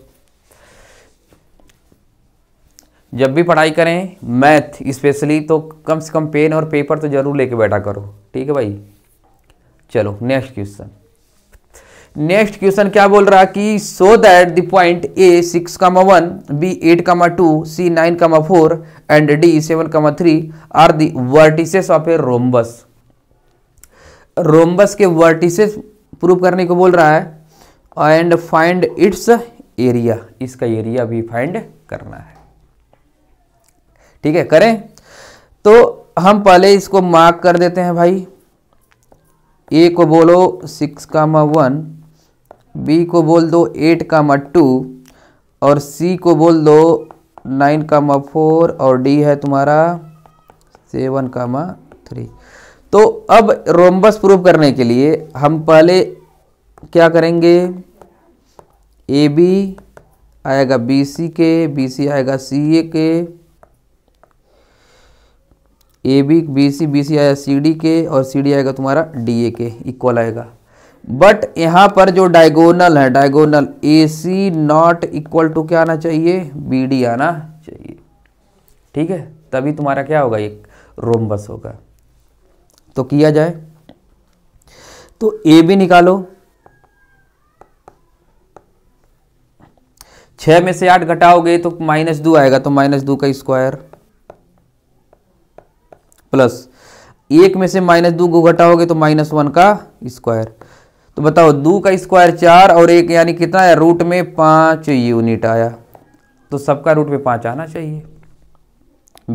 जब भी पढ़ाई करें मैथ स्पेशली तो कम से कम पेन और पेपर तो ज़रूर लेके बैठा करो ठीक है भाई चलो नेक्स्ट क्वेश्चन नेक्स्ट क्वेश्चन क्या बोल रहा कि so that the point A six comma one B eight comma two C nine comma four and D seven comma three are the vertices of a rhombus rhombus के वर्टिसेस प्रूव करने को बोल रहा है एंड फाइंड इट्स एरिया इसका एरिया भी फाइंड करना है ठीक है करें तो हम पहले इसको मार्क कर देते हैं भाई ए को बोलो सिक्स कामा वन बी को बोल दो एट कामा टू और सी को बोल दो नाइन मा फोर और डी है तुम्हारा सेवन का मा थ्री तो अब रोम्बस प्रूव करने के लिए हम पहले क्या करेंगे ए बी आएगा बी सी के बी सी आएगा सी ए के A B B C B C आएगा सी डी के और सी डी आएगा तुम्हारा डी ए के इक्वल आएगा बट यहाँ पर जो डायगोनल है diagonal A C not equal to क्या आना चाहिए बी डी आना चाहिए ठीक है तभी तुम्हारा क्या होगा एक रोमबस होगा तो किया जाए तो ए भी निकालो छ में से आठ घटाओगे तो माइनस दो आएगा तो माइनस दो का स्क्वायर प्लस एक में से माइनस दो को घटाओगे तो माइनस वन का स्क्वायर तो बताओ दो का स्क्वायर चार और एक यानी कितना है रूट में पाँच यूनिट आया तो सबका रूट में पाँच आना चाहिए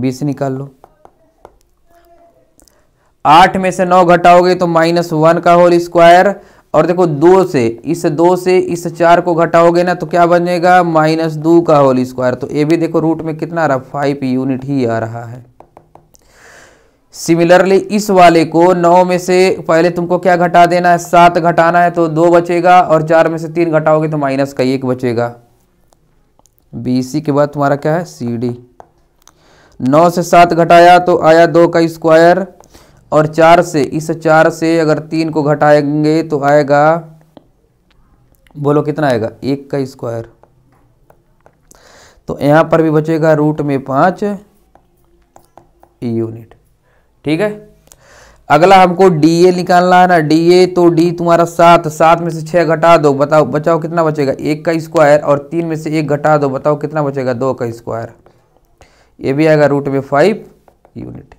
बीस निकाल लो आठ में से नौ घटाओगे तो माइनस वन का होल स्क्वायर और देखो दो से इस दो से इस चार को घटाओगे ना तो क्या बनेगा माइनस दो का होल स्क्वायर तो ये भी देखो रूट में कितना आ रहा फाइव यूनिट ही आ रहा है सिमिलरली इस वाले को नौ में से पहले तुमको क्या घटा देना है सात घटाना है तो दो बचेगा और चार में से तीन घटाओगे तो माइनस का एक बचेगा बी सी के बाद तुम्हारा क्या है सी डी नौ से सात घटाया तो आया दो का स्क्वायर और चार से इस चार से अगर तीन को घटाएंगे तो आएगा बोलो कितना आएगा एक का स्क्वायर तो यहां पर भी बचेगा रूट में पांच यूनिट ठीक है अगला हमको डी ए निकालना है ना डी ए तो डी तुम्हारा सात सात में से छः घटा दो बताओ बचाओ कितना बचेगा एक का स्क्वायर और तीन में से एक घटा दो बताओ कितना बचेगा दो का स्क्वायर ये भी आएगा रूट में फाइव यूनिट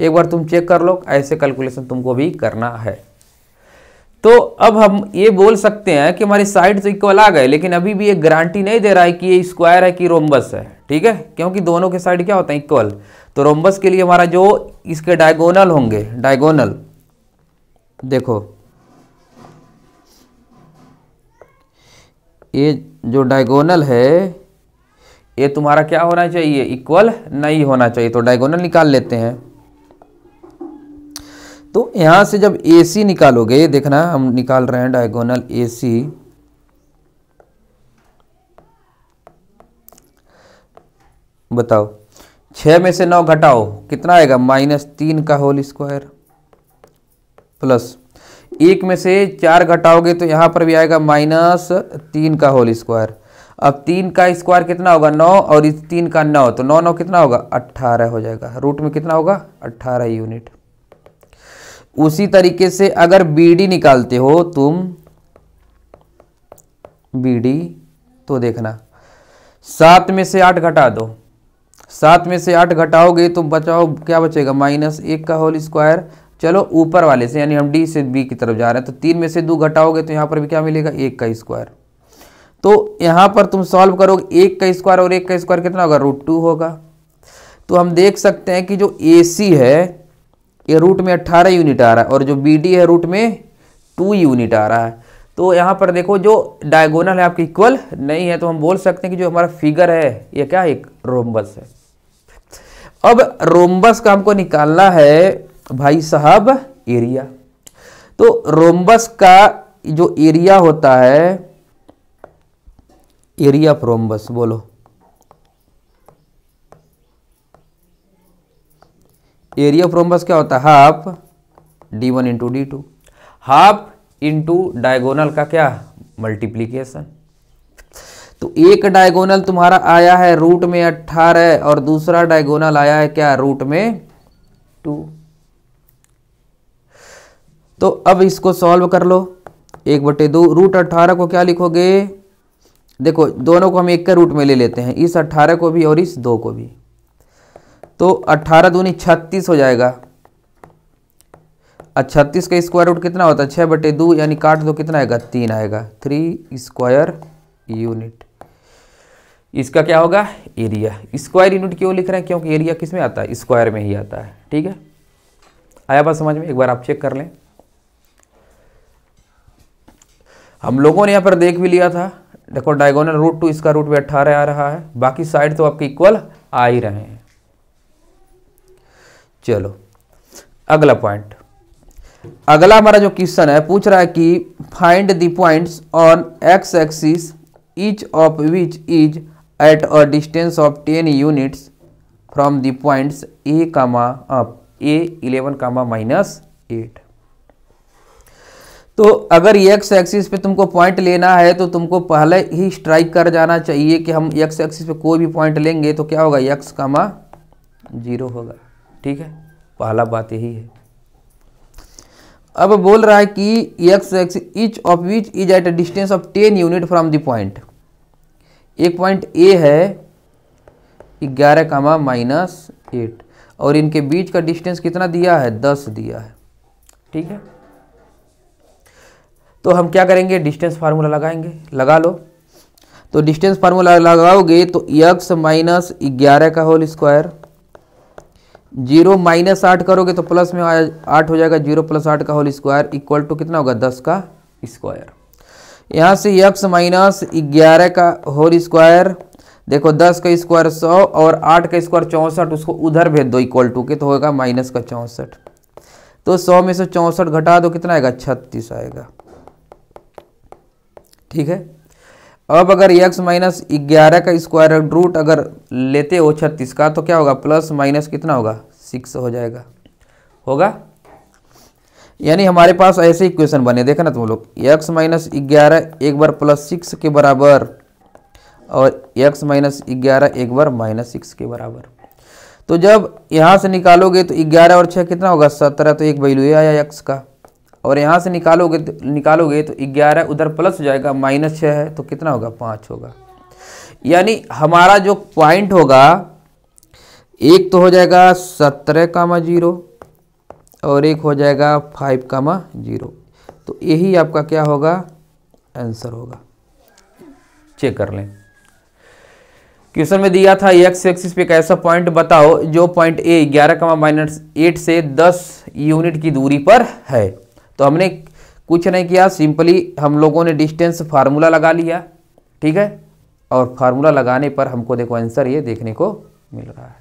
एक बार तुम चेक कर लो ऐसे कैलकुलेशन तुमको भी करना है तो अब हम ये बोल सकते हैं कि हमारी साइड तो इक्वल आ गए लेकिन अभी भी ये गारंटी नहीं दे रहा है कि ये स्क्वायर है कि रोमबस है ठीक है क्योंकि दोनों के साइड क्या होते हैं इक्वल तो रोम्बस के लिए हमारा जो इसके डायगोनल होंगे डायगोनल देखो ये जो डायगोनल है ये तुम्हारा क्या होना चाहिए इक्वल नहीं होना चाहिए तो डायगोनल निकाल लेते हैं तो यहां से जब ए सी निकालोगे देखना हम निकाल रहे हैं डायगोनल ए सी बताओ छः में से नौ घटाओ कितना आएगा माइनस तीन का होल स्क्वायर प्लस एक में से चार घटाओगे तो यहाँ पर भी आएगा माइनस तीन का होल स्क्वायर अब तीन का स्क्वायर कितना होगा नौ और इस तीन का नौ तो नौ नौ कितना होगा अट्ठारह हो जाएगा रूट में कितना होगा अट्ठारह यूनिट उसी तरीके से अगर बी निकालते हो तुम बी तो देखना सात में से आठ घटा दो सात में से आठ घटाओगे तो बचाओ क्या बचेगा माइनस एक का होल स्क्वायर चलो ऊपर वाले से यानी हम डी से बी की तरफ जा रहे हैं तो तीन में से दो घटाओगे तो यहाँ पर भी क्या मिलेगा एक का स्क्वायर तो यहाँ पर तुम सॉल्व करोगे एक का स्क्वायर और एक का स्क्वायर कितना होगा रूट टू होगा तो हम देख सकते हैं कि जो ए सी है ये रूट में अट्ठारह यूनिट आ रहा है और जो बी डी है रूट में टू यूनिट आ रहा है तो यहाँ पर देखो जो डायगोनल है आपकी इक्वल नहीं है तो हम बोल सकते हैं कि जो हमारा फिगर है ये क्या एक रोमबस है अब रोम्बस का हमको निकालना है भाई साहब एरिया तो रोम्बस का जो एरिया होता है एरिया ऑफ रोम्बस बोलो एरिया ऑफ रोम्बस क्या होता है half D one into D two half into diagonal का क्या मल्टीप्लीकेशन तो एक डायगोनल तुम्हारा आया है रूट में अट्ठारह और दूसरा डायगोनल आया है क्या रूट में टू तो अब इसको सॉल्व कर लो एक बटे दो रूट अट्ठारह को क्या लिखोगे देखो दोनों को हम एक के रूट में ले लेते हैं इस अट्ठारह को भी और इस दो को भी तो अट्ठारह दूनी छत्तीस हो जाएगा छत्तीस का स्क्वायर रूट कितना होता है छः बटे दो यानी काट दो कितना आएगा तीन आएगा थ्री स्क्वायर यूनिट इसका क्या होगा एरिया स्क्वायर यूनिट क्यों लिख रहे हैं क्योंकि एरिया किस में आता है स्क्वायर में ही आता है ठीक है आया बात समझ में एक बार आप चेक कर लें हम लोगों ने यहाँ पर देख भी लिया था देखो डायगोनल रूट टू इसका रूट भी अट्ठारह आ रहा है बाकी साइड तो आपके इक्वल आ ही रहे हैं चलो अगला पॉइंट अगला हमारा जो क्वेश्चन है पूछ रहा है कि find the points on X axis each of which is at a distance of ten units from the points A comma up uh, A 11 comma minus eight तो अगर एक्स एक्सिस पे तुमको पॉइंट लेना है तो तुमको पहले ही स्ट्राइक कर जाना चाहिए कि हम एक्स एक्सिस पे कोई भी पॉइंट लेंगे तो क्या होगा एक्स कामा जीरो होगा ठीक है पहला बात यही है अब बोल रहा है कि X axis each of which is at a distance of ten unit from the point एक पॉइंट ए है ग्यारह कामा माइनस एट और इनके बीच का डिस्टेंस कितना दिया है दस दिया है ठीक है तो हम क्या करेंगे डिस्टेंस फार्मूला लगाएंगे लगा लो तो डिस्टेंस फार्मूला लगाओगे तो यक्स माइनस ग्यारह का होल स्क्वायर जीरो माइनस आठ करोगे तो प्लस में आठ हो जाएगा जीरो प्लस आठ का होल स्क्वायर इक्वल टू कितना होगा दस का स्क्वायर यहाँ से यक्स माइनस ग्यारह का होल स्क्वायर देखो दस का स्क्वायर सौ और आठ का स्क्वायर चौंसठ उसको उधर भेज दो इक्वल टू के तो होगा माइनस का चौंसठ तो सौ में से चौंसठ घटा दो कितना आएगा छत्तीस आएगा ठीक है अब अगर यक्स माइनस ग्यारह का स्क्वायर रूट अगर लेते हो छत्तीस का तो क्या होगा प्लस माइनस कितना होगा सिक्स हो जाएगा होगा यानी हमारे पास ऐसे इक्वेशन बने देखा ना तुम लोग एक्स माइनस ग्यारह एक बार प्लस सिक्स के बराबर और एक्स माइनस ग्यारह एक बार माइनस सिक्स के बराबर तो जब यहाँ से निकालोगे तो ग्यारह और छः कितना होगा सत्रह तो एक वैल्यू ये आया एक्स का और यहाँ से निकालोगे तो निकालोगे तो ग्यारह उधर प्लस हो जाएगा माइनस छः है तो कितना होगा पाँच होगा यानी हमारा जो पॉइंट होगा एक तो हो जाएगा सत्रह कामा जीरो और एक हो जाएगा फाइव कामा जीरो तो यही आपका क्या होगा आंसर होगा चेक कर लें क्वेश्चन में दिया था एक्स एक्सिस पे एक ऐसा पॉइंट बताओ जो पॉइंट ए ग्यारह कमा माइनस एट से दस यूनिट की दूरी पर है तो हमने कुछ नहीं किया सिंपली हम लोगों ने डिस्टेंस फार्मूला लगा लिया ठीक है और फार्मूला लगाने पर हमको देखो आंसर ये देखने को मिल रहा है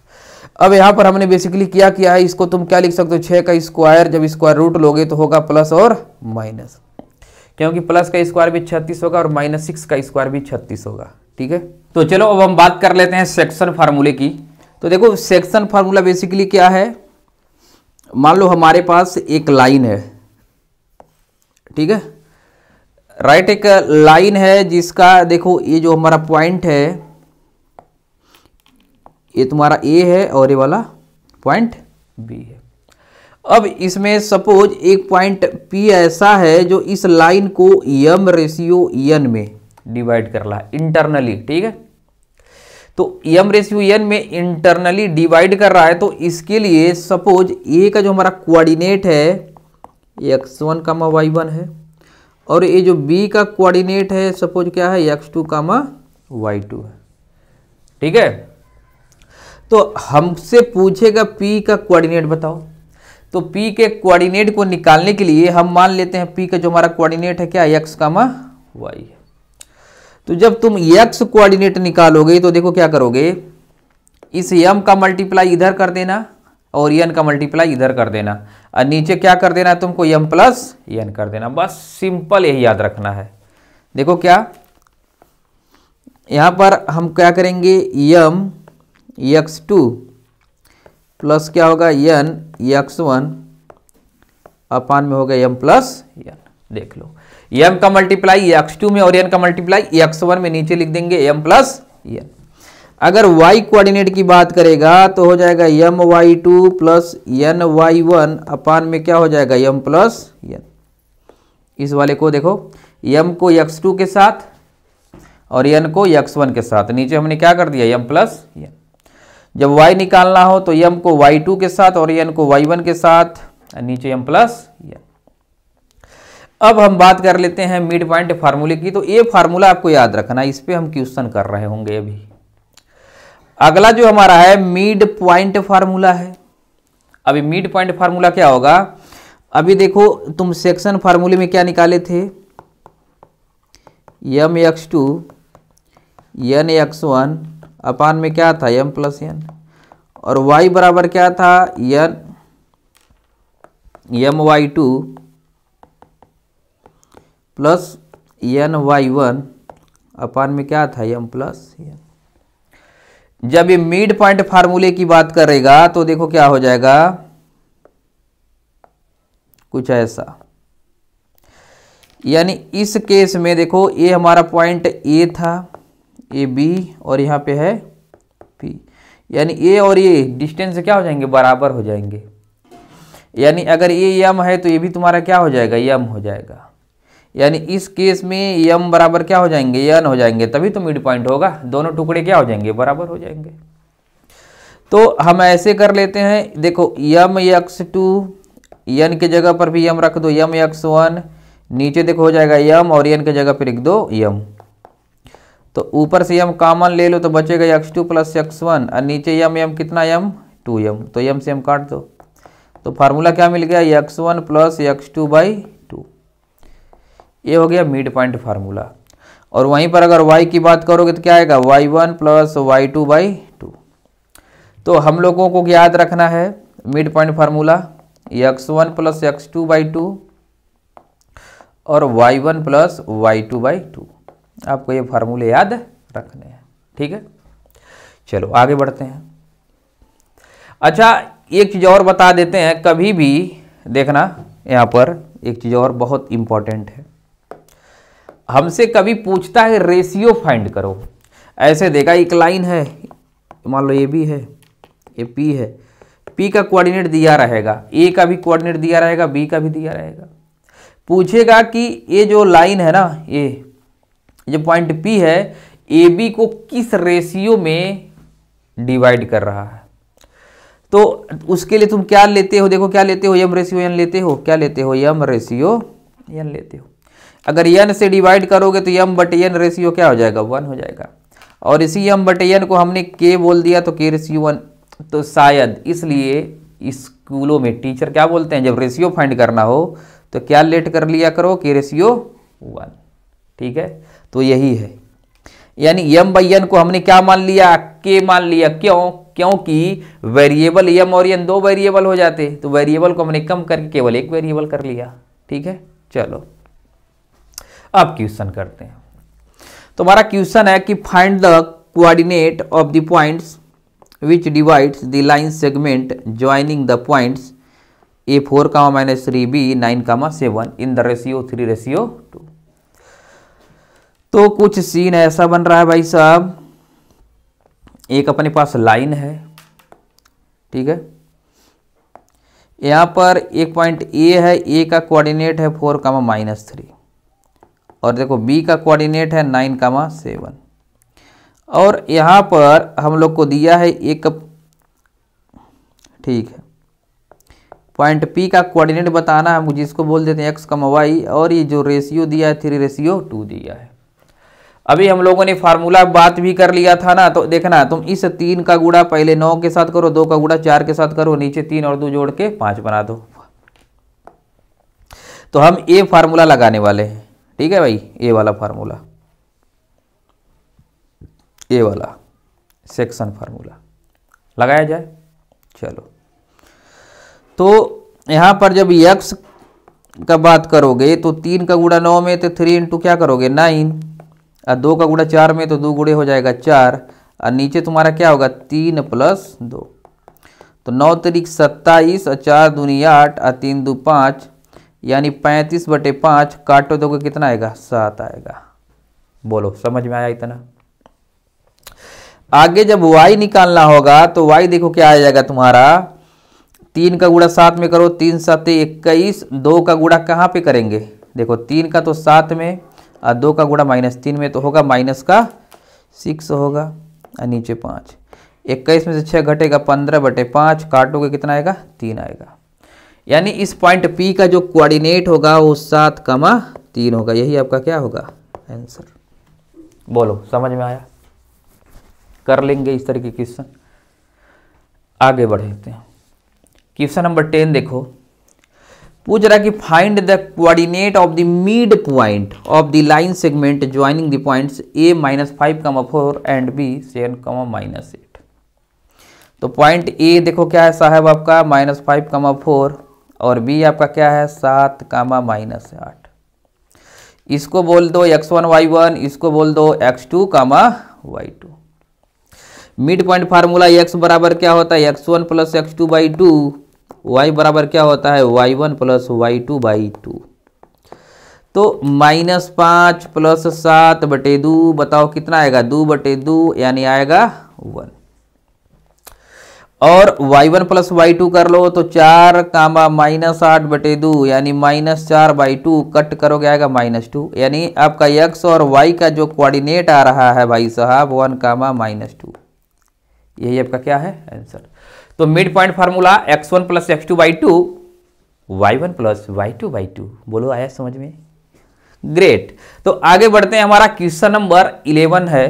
अब यहाँ पर हमने बेसिकली क्या किया है हाँ, इसको तुम क्या लिख सकते हो छः का स्क्वायर जब स्क्वायर रूट लोगे तो होगा प्लस और माइनस क्योंकि प्लस का स्क्वायर भी छत्तीस होगा और माइनस सिक्स का स्क्वायर भी छत्तीस होगा ठीक है तो चलो अब हम बात कर लेते हैं सेक्शन फार्मूले की तो देखो सेक्शन फार्मूला बेसिकली क्या है मान लो हमारे पास एक लाइन है ठीक है राइट एक लाइन है जिसका देखो ये जो हमारा पॉइंट है ये तुम्हारा ए है और ये वाला पॉइंट बी है अब इसमें सपोज एक पॉइंट पी ऐसा है जो इस लाइन को यम रेशियो एन में डिवाइड कर रहा है इंटरनली ठीक है तो यम रेशियो एन में इंटरनली डिवाइड कर रहा है तो इसके लिए सपोज ए का जो हमारा कोऑर्डिनेट है x one comma Y one है और ये जो बी का कोऑर्डिनेट है सपोज क्या है x two comma Y two है ठीक है तो हमसे पूछेगा पी का कोऑर्डिनेट बताओ तो पी के कोऑर्डिनेट को निकालने के लिए हम मान लेते हैं पी का जो हमारा कोऑर्डिनेट है क्या एक्स कामा वाई तो जब तुम यक्स कोऑर्डिनेट निकालोगे तो देखो क्या करोगे इस यम का मल्टीप्लाई इधर कर देना और यन का मल्टीप्लाई इधर कर देना और नीचे क्या कर देना है तुमको यम प्लस यन कर देना बस सिंपल यही याद रखना है देखो क्या यहां पर हम क्या करेंगे यम एक्स टू प्लस क्या होगा एन एक्स वन अपान में होगा एम प्लस एन देख लो एम का मल्टीप्लाई एक्स टू में और एन का मल्टीप्लाई एक्स वन में नीचे लिख देंगे एम प्लस एन अगर वाई कोऑर्डिनेट की बात करेगा तो हो जाएगा M Y two plus N Y one upon में क्या हो जाएगा एम प्लस एन इस वाले को देखो एम को एक्स टू के साथ और एन को एक्स वन के साथ नीचे हमने क्या कर दिया एम प्लस एन जब y निकालना हो तो यम को y2 के साथ और एन को y1 के साथ नीचे m प्लस अब हम बात कर लेते हैं मिड पॉइंट फार्मूले की तो ये फार्मूला आपको याद रखना इस पर हम क्वेश्चन कर रहे होंगे अभी अगला जो हमारा है मिड पॉइंट फार्मूला है अभी मिड पॉइंट फार्मूला क्या होगा अभी देखो तुम सेक्शन फार्मूले में क्या निकाले थे m x two n x one upon में क्या था एम प्लस एन और वाई बराबर क्या था n m Y two plus N Y one upon में क्या था एम प्लस एन जब ये मिड पॉइंट फार्मूले की बात करेगा तो देखो क्या हो जाएगा कुछ ऐसा यानी इस केस में देखो ये हमारा पॉइंट ए था ए बी और यहाँ पे है पी यानी ए और ये डिस्टेंस क्या हो जाएंगे बराबर हो जाएंगे यानी अगर ये यम है तो ये भी तुम्हारा क्या हो जाएगा यम हो जाएगा यानी इस केस में यम बराबर क्या हो जाएंगे यन हो जाएंगे तभी तो मिड पॉइंट होगा दोनों टुकड़े क्या हो जाएंगे बराबर हो जाएंगे तो हम ऐसे कर लेते हैं देखो यम यक्स टू यन के जगह पर भी यम रख दो यम यक्स वन नीचे देखो हो जाएगा यम और यन के जगह पर रख दो यम तो ऊपर से यम कॉमन ले लो तो बचेगा x two plus x one और नीचे यम यम कितना यम टू यम तो यम से यम काट दो तो फार्मूला क्या मिल गया x one plus x two by two ये हो गया मिड पॉइंट फार्मूला और वहीं पर अगर y की बात करोगे तो क्या आएगा y one plus y two by two तो हम लोगों को याद रखना है mid point formula x one plus x two by two और y one plus y two by two आपको ये फार्मूले याद रखने हैं ठीक है चलो आगे बढ़ते हैं अच्छा एक चीज़ और बता देते हैं कभी भी देखना यहाँ पर एक चीज़ और बहुत इम्पॉर्टेंट है हमसे कभी पूछता है रेशियो फाइंड करो ऐसे देखा एक लाइन है मान लो ये भी है ये पी है पी का कोऑर्डिनेट दिया रहेगा ए का भी कोऑर्डिनेट दिया रहेगा बी का भी दिया रहेगा पूछेगा कि ये जो लाइन है ना ये ये पॉइंट पी है ए बी को किस रेशियो में डिवाइड कर रहा है तो उसके लिए तुम क्या लेते हो देखो क्या लेते हो यम रेशियो यन लेते हो क्या लेते हो यम रेशियो यन लेते हो अगर यन से डिवाइड करोगे तो यम बट यन रेशियो क्या हो जाएगा वन हो जाएगा और इसी यम बट यन को हमने के बोल दिया तो के रेशियो वन तो शायद इसलिए स्कूलों में टीचर क्या बोलते हैं जब रेशियो फाइंड करना हो तो क्या लेट कर लिया करो के रेशियो वन ठीक है तो यही है यानी यम बाई एन को हमने क्या मान लिया के मान लिया क्यों क्योंकि वेरिएबल यम और यन दो वेरिएबल हो जाते तो वेरिएबल को हमने कम करके केवल एक वेरिएबल कर लिया ठीक है चलो अब क्वेश्चन करते हैं तुम्हारा क्वेश्चन है कि find the coordinate of the points which divides the line segment joining the points A four comma minus three B nine comma seven in the ratio three ratio two तो कुछ सीन ऐसा बन रहा है भाई साहब एक अपने पास लाइन है ठीक है यहाँ पर एक पॉइंट ए है ए का कोऑर्डिनेट है फोर कामा माइनस थ्री और देखो बी का कोऑर्डिनेट है नाइन कामा सेवन और यहाँ पर हम लोग को दिया है एक ठीक है पॉइंट पी का कोऑर्डिनेट बताना है मुझे इसको बोल देते हैं एक्स कामा वाई और ये जो रेशियो दिया है थ्री रेशियो टू दिया है अभी हम लोगों ने फार्मूला बात भी कर लिया था ना तो देखना तुम इस तीन का गुड़ा पहले नौ के साथ करो दो का गुड़ा चार के साथ करो नीचे तीन और दो जोड़ के पांच बना दो तो हम ये फार्मूला लगाने वाले हैं ठीक है भाई ये वाला फार्मूला ये वाला सेक्शन फार्मूला लगाया जाए चलो तो यहां पर जब यक्स का बात करोगे तो तीन का गुड़ा नौ में तो थ्री इंटू क्या करोगे नाइन दो का गुड़ा चार में तो दो गुड़े हो जाएगा चार और नीचे तुम्हारा क्या होगा तीन प्लस दो तो नौ तरीक सत्ताईस और चार दूनी आठ और तीन दो पाँच यानी पैंतीस बटे पाँच काटो दो का कितना आएगा सात आएगा बोलो समझ में आया इतना आगे जब y निकालना होगा तो y देखो क्या आ जाएगा तुम्हारा तीन का गुड़ा सात में करो तीन सात इक्कीस दो का गुड़ा कहाँ पे करेंगे देखो तीन का तो सात में और दो का गुणा माइनस तीन में तो होगा माइनस का सिक्स होगा और नीचे पाँच इक्कीस में से छः घटेगा पंद्रह बटे पाँच काटोगे कितना आएगा तीन आएगा यानी इस पॉइंट पी का जो कोऑर्डिनेट होगा वो सात कमा तीन होगा यही आपका क्या होगा आंसर बोलो समझ में आया कर लेंगे इस तरह के क्वेश्चन आगे बढ़ते हैं क्वेश्चन नंबर टेन देखो पूछ रहा कि find the coordinate of the mid point of the line segment joining the points A minus five comma four and B seven comma minus eight तो पॉइंट ए देखो क्या है साहब आपका माइनस फाइव कमा फोर और बी आपका क्या है सात कामा माइनस आठ इसको बोल दो एक्स वन वाई वन इसको बोल दो x two comma Y two mid point formula x बराबर क्या होता है x one plus x two by two y बराबर क्या होता है y one plus y two by two तो माइनस पांच प्लस सात बटे दो बताओ कितना आएगा दो बटे दो यानी आएगा वन और y1 one plus y to कर लो तो चार कामा माइनस आठ बटे दो यानी माइनस चार बाई टू कट करोगे आएगा माइनस टू यानी आपका x और y का जो कोऑर्डिनेट आ रहा है भाई साहब वन कामा माइनस टू यही आपका क्या है आंसर तो mid point formula x one plus x two by two y one plus y two by two बोलो आया समझ में ग्रेट तो आगे बढ़ते हैं हमारा क्वेश्चन नंबर इलेवन है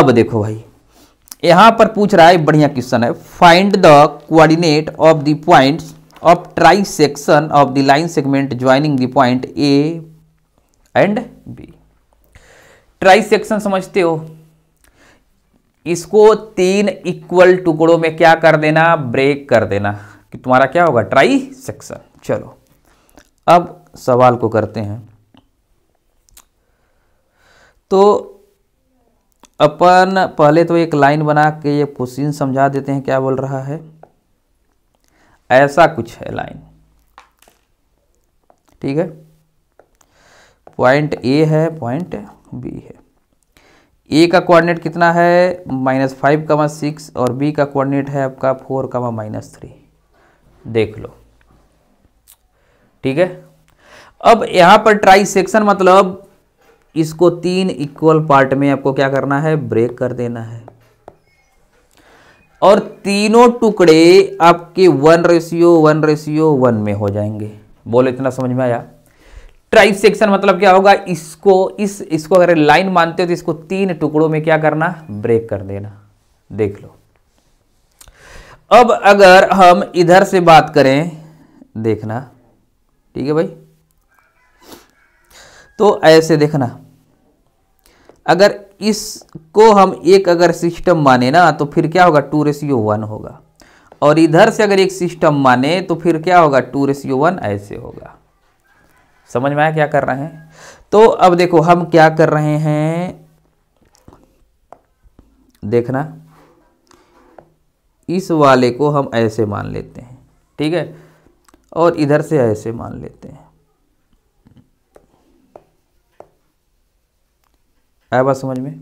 अब देखो भाई यहां पर पूछ रहा है बढ़िया क्वेश्चन है find the coordinate of the point of trisection of the line segment joining the point A and B trisection समझते हो इसको तीन इक्वल टुकड़ों में क्या कर देना ब्रेक कर देना कि तुम्हारा क्या होगा ट्राई सेक्शन चलो अब सवाल को करते हैं तो अपन पहले तो एक लाइन बना के ये क्वेश्चन समझा देते हैं क्या बोल रहा है ऐसा कुछ है लाइन ठीक है पॉइंट ए है पॉइंट बी है ए का कोऑर्डिनेट कितना है माइनस फाइव कमा सिक्स और बी का कोऑर्डिनेट है आपका फोर कमा माइनस थ्री देख लो ठीक है अब यहां पर ट्राई सेक्शन मतलब इसको तीन इक्वल पार्ट में आपको क्या करना है ब्रेक कर देना है और तीनों टुकड़े आपके one ratio one ratio one में हो जाएंगे बोलो इतना समझ में आया स्ट्राइप सेक्शन मतलब क्या होगा इसको इस इसको अगर लाइन मानते हो तो इसको तीन टुकड़ों में क्या करना ब्रेक कर देना देख लो अब अगर हम इधर से बात करें देखना ठीक है भाई तो ऐसे देखना अगर इसको हम एक अगर सिस्टम माने ना तो फिर क्या होगा टू रेसियो वन होगा और इधर से अगर एक सिस्टम माने तो फिर क्या होगा टू रेसियो वन ऐसे होगा समझ में आया क्या कर रहे हैं तो अब देखो हम क्या कर रहे हैं देखना इस वाले को हम ऐसे मान लेते हैं ठीक है और इधर से ऐसे मान लेते हैं आया बात समझ में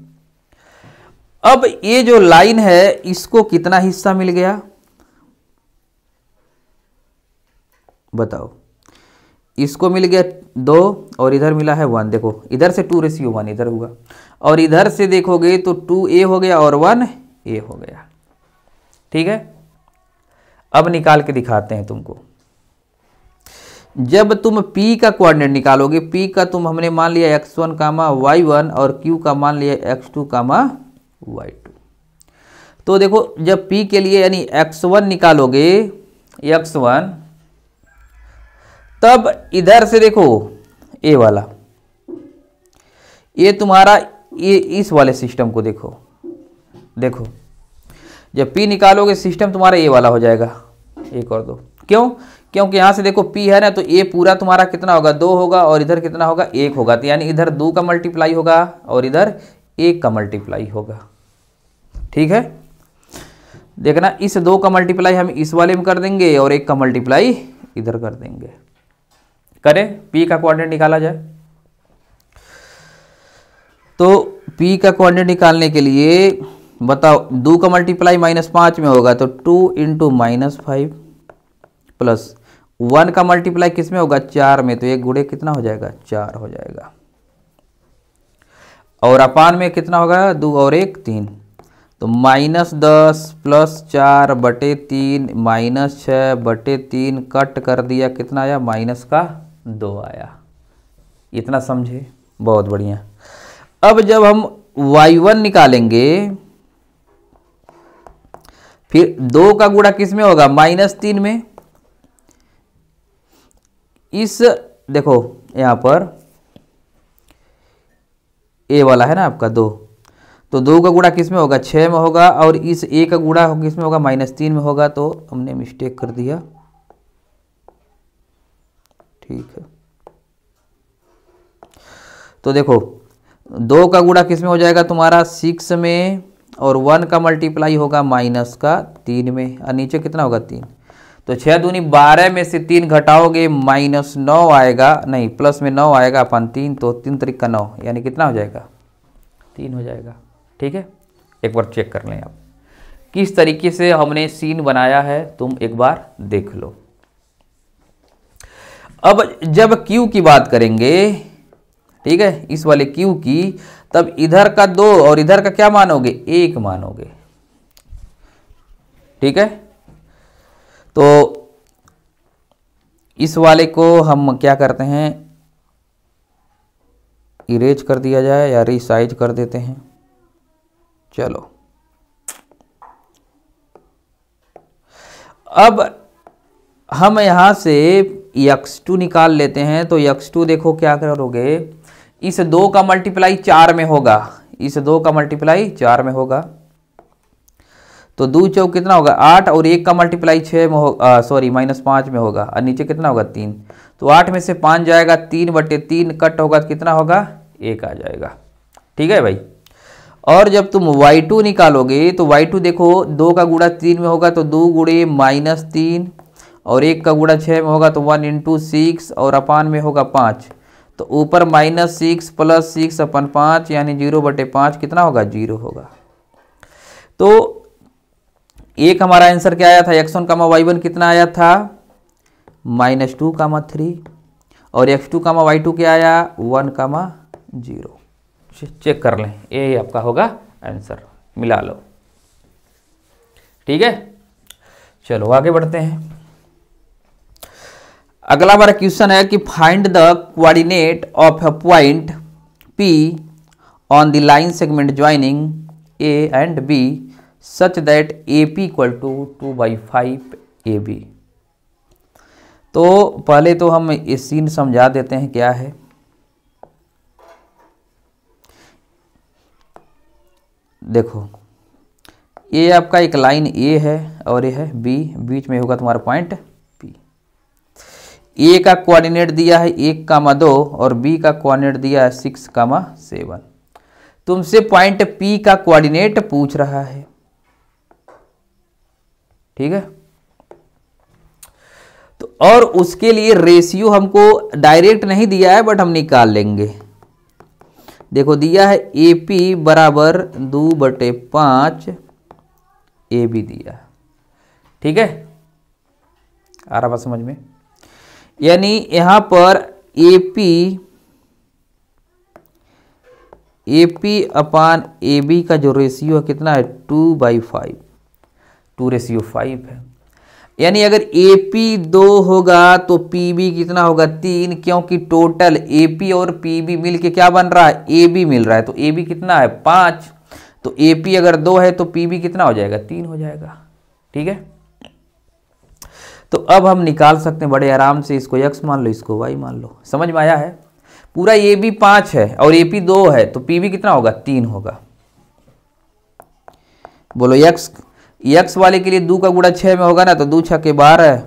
अब ये जो लाइन है इसको कितना हिस्सा मिल गया बताओ इसको मिल गया दो और इधर मिला है वन देखो इधर से टू रेसियो वन इधर हुआ और इधर से देखोगे तो टू ए हो गया और वन ए हो गया ठीक है अब निकाल के दिखाते हैं तुमको जब तुम P का कोऑर्डिनेट निकालोगे P का तुम हमने मान लिया x1 one comma Y one और Q का मान लिया x2 to comma Y to तो देखो जब P के लिए यानी x1 निकालोगे x1 तब इधर से देखो ए वाला ये तुम्हारा ये इस वाले सिस्टम को देखो देखो जब पी निकालोगे सिस्टम तुम्हारा ए वाला हो जाएगा एक और दो क्यों क्योंकि यहां से देखो पी है ना तो ए पूरा तुम्हारा कितना होगा दो होगा और इधर कितना होगा एक होगा तो यानी इधर दो का मल्टीप्लाई होगा और इधर एक का मल्टीप्लाई होगा ठीक है देखना इस दो का मल्टीप्लाई हम इस वाले में कर देंगे और एक का मल्टीप्लाई इधर कर देंगे करें पी का कोऑर्डिनेट निकाला जाए तो पी का कोऑर्डिनेट निकालने के लिए बताओ दो का मल्टीप्लाई माइनस पांच में होगा तो two into minus five plus one का मल्टीप्लाई किस में होगा चार में तो एक गुड़े कितना हो जाएगा चार हो जाएगा और अपान में कितना होगा दो और एक तीन तो माइनस दस प्लस चार बटे तीन माइनस छ बटे तीन कट कर दिया कितना आया माइनस का दो आया इतना समझे बहुत बढ़िया अब जब हम वाई वन निकालेंगे फिर दो का गुड़ा किस में होगा माइनस तीन में इस देखो यहां पर ए वाला है ना आपका दो तो दो का गुड़ा किस में होगा छ में होगा और इस ए का गुड़ा किस में होगा माइनस तीन में होगा तो हमने मिस्टेक कर दिया ठीक है तो देखो दो का गुणा किस में हो जाएगा तुम्हारा सिक्स में और वन का मल्टीप्लाई होगा माइनस का तीन में और नीचे कितना होगा तीन तो छः दूनी बारह में से तीन घटाओगे माइनस नौ आएगा नहीं प्लस में नौ आएगा अपन तीन तो तीन तरीक का नौ यानी कितना हो जाएगा तीन हो जाएगा ठीक है एक बार चेक कर लें आप किस तरीके से हमने सीन बनाया है तुम एक बार देख लो अब जब Q की बात करेंगे ठीक है इस वाले Q की तब इधर का दो और इधर का क्या मानोगे एक मानोगे ठीक है तो इस वाले को हम क्या करते हैं इरेज कर दिया जाए या रिसाइज कर देते हैं चलो अब हम यहां से यक्स टू निकाल लेते हैं तो यक्स टू देखो क्या करोगे इस दो का मल्टीप्लाई चार में होगा इस दो का मल्टीप्लाई चार में होगा तो दो चौक कितना होगा आठ और एक का मल्टीप्लाई छः में हो सॉरी माइनस पाँच में होगा और नीचे कितना होगा तीन तो आठ में से पाँच जाएगा तीन बटे तीन कट होगा कितना होगा एक आ जाएगा ठीक है भाई और जब तुम y2 निकालोगे तो y2 देखो दो का गुड़ा तीन में होगा तो दो गुड़े माइनस तीन और एक का गुणा छः में होगा तो वन इंटू सिक्स और अपान में होगा पाँच तो ऊपर minus six plus six upon पाँच यानी जीरो बटे पाँच कितना होगा जीरो होगा तो एक हमारा आंसर क्या आया था x one comma Y one कितना आया था माइनस टू कामा थ्री और x two comma Y two क्या आया वन कामा जीरो चेक कर लें यही आपका होगा आंसर मिला लो ठीक है चलो आगे बढ़ते हैं अगला हमारा क्वेश्चन है कि find the coordinate of a point P on the line segment joining A and B such that A P equal to two by five A B तो पहले तो हम ये सीन समझा देते हैं क्या है देखो ये आपका एक लाइन ए है और ये है बी बीच में होगा तुम्हारा पॉइंट ए का कोऑर्डिनेट दिया है एक कामा दो और बी का कोऑर्डिनेट दिया है सिक्स कामा सेवन तुमसे पॉइंट पी का कोऑर्डिनेट पूछ रहा है ठीक है तो और उसके लिए रेशियो हमको डायरेक्ट नहीं दिया है बट हम निकाल लेंगे देखो दिया है ए पी बराबर दो बटे पांच ए बी दिया ठीक है आ रहा बात समझ में यानी यहां पर A P A P upon A B का जो रेशियो है कितना है two by five two ratio five है यानी अगर ए पी दो होगा तो पी बी कितना होगा तीन क्योंकि टोटल ए पी और पी बी मिल के क्या बन रहा है ए बी मिल रहा है तो ए बी कितना है पांच तो ए पी अगर दो है तो पी बी कितना हो जाएगा तीन हो जाएगा ठीक है तो अब हम निकाल सकते हैं बड़े आराम से इसको यक्स मान लो इसको वाई मान लो समझ में आया है पूरा ए बी पांच है और ए पी दो है तो पी बी कितना होगा तीन होगा बोलो यक्स यक्स वाले के लिए दो का गुड़ा छः में होगा ना तो दो छः के बारह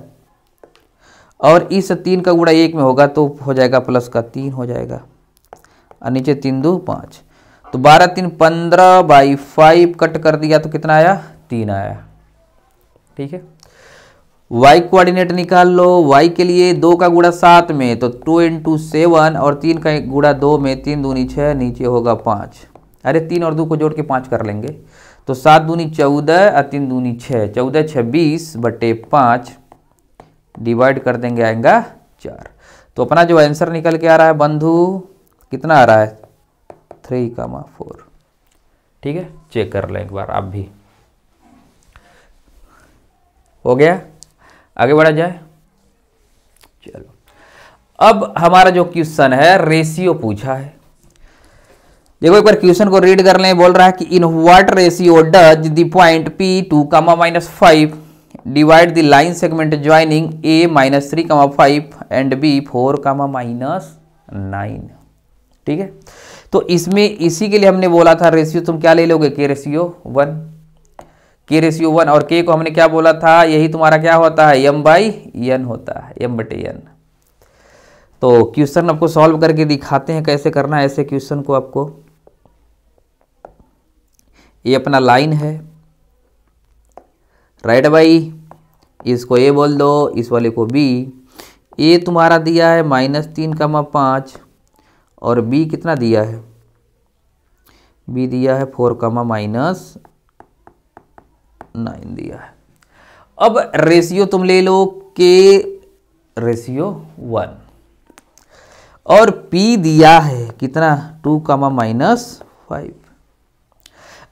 और इस तीन का गुड़ा एक में होगा तो हो जाएगा प्लस का तीन हो जाएगा और नीचे तीन दो पाँच तो बारह तीन पंद्रह बाई फाइव कट कर दिया तो कितना आया तीन आया ठीक है वाई कोऑर्डिनेट निकाल लो वाई के लिए दो का गुड़ा सात में तो टू इंटू सेवन और तीन का गुड़ा दो में तीन दूनी छः नीचे होगा पाँच अरे तीन और दो को जोड़ के पाँच कर लेंगे तो सात दूनी चौदह और तीन दूनी छः चौदह छब्बीस बटे पाँच डिवाइड कर देंगे आएगा चार तो अपना जो आंसर निकल के आ रहा है बंधु कितना आ रहा है थ्री कामा फोर ठीक है चेक कर लें एक बार आप भी हो गया आगे बढ़ा जाए चलो अब हमारा जो क्वेश्चन है रेशियो पूछा है देखो एक बार क्वेश्चन को रीड कर लें बोल रहा है कि in what ratio does the point P two comma minus five divide the line segment joining A minus three comma five and B four comma minus nine ठीक है तो इसमें इसी के लिए हमने बोला था रेशियो तुम क्या ले लोगे k ratio one k ratio one और के को हमने क्या बोला था यही तुम्हारा क्या होता है यम बाई एन होता है यम बटे एन तो क्वेश्चन आपको सॉल्व करके दिखाते हैं कैसे करना है ऐसे क्वेश्चन को आपको ये अपना लाइन है राइट भाई इसको ए बोल दो इस वाले को बी ए तुम्हारा दिया है माइनस तीन कमा पाँच और बी कितना दिया है बी दिया है फोर कमा माइनस नाइन दिया है अब रेशियो तुम ले लो के रेशियो वन और P दिया है कितना टू कमा माइनस फाइव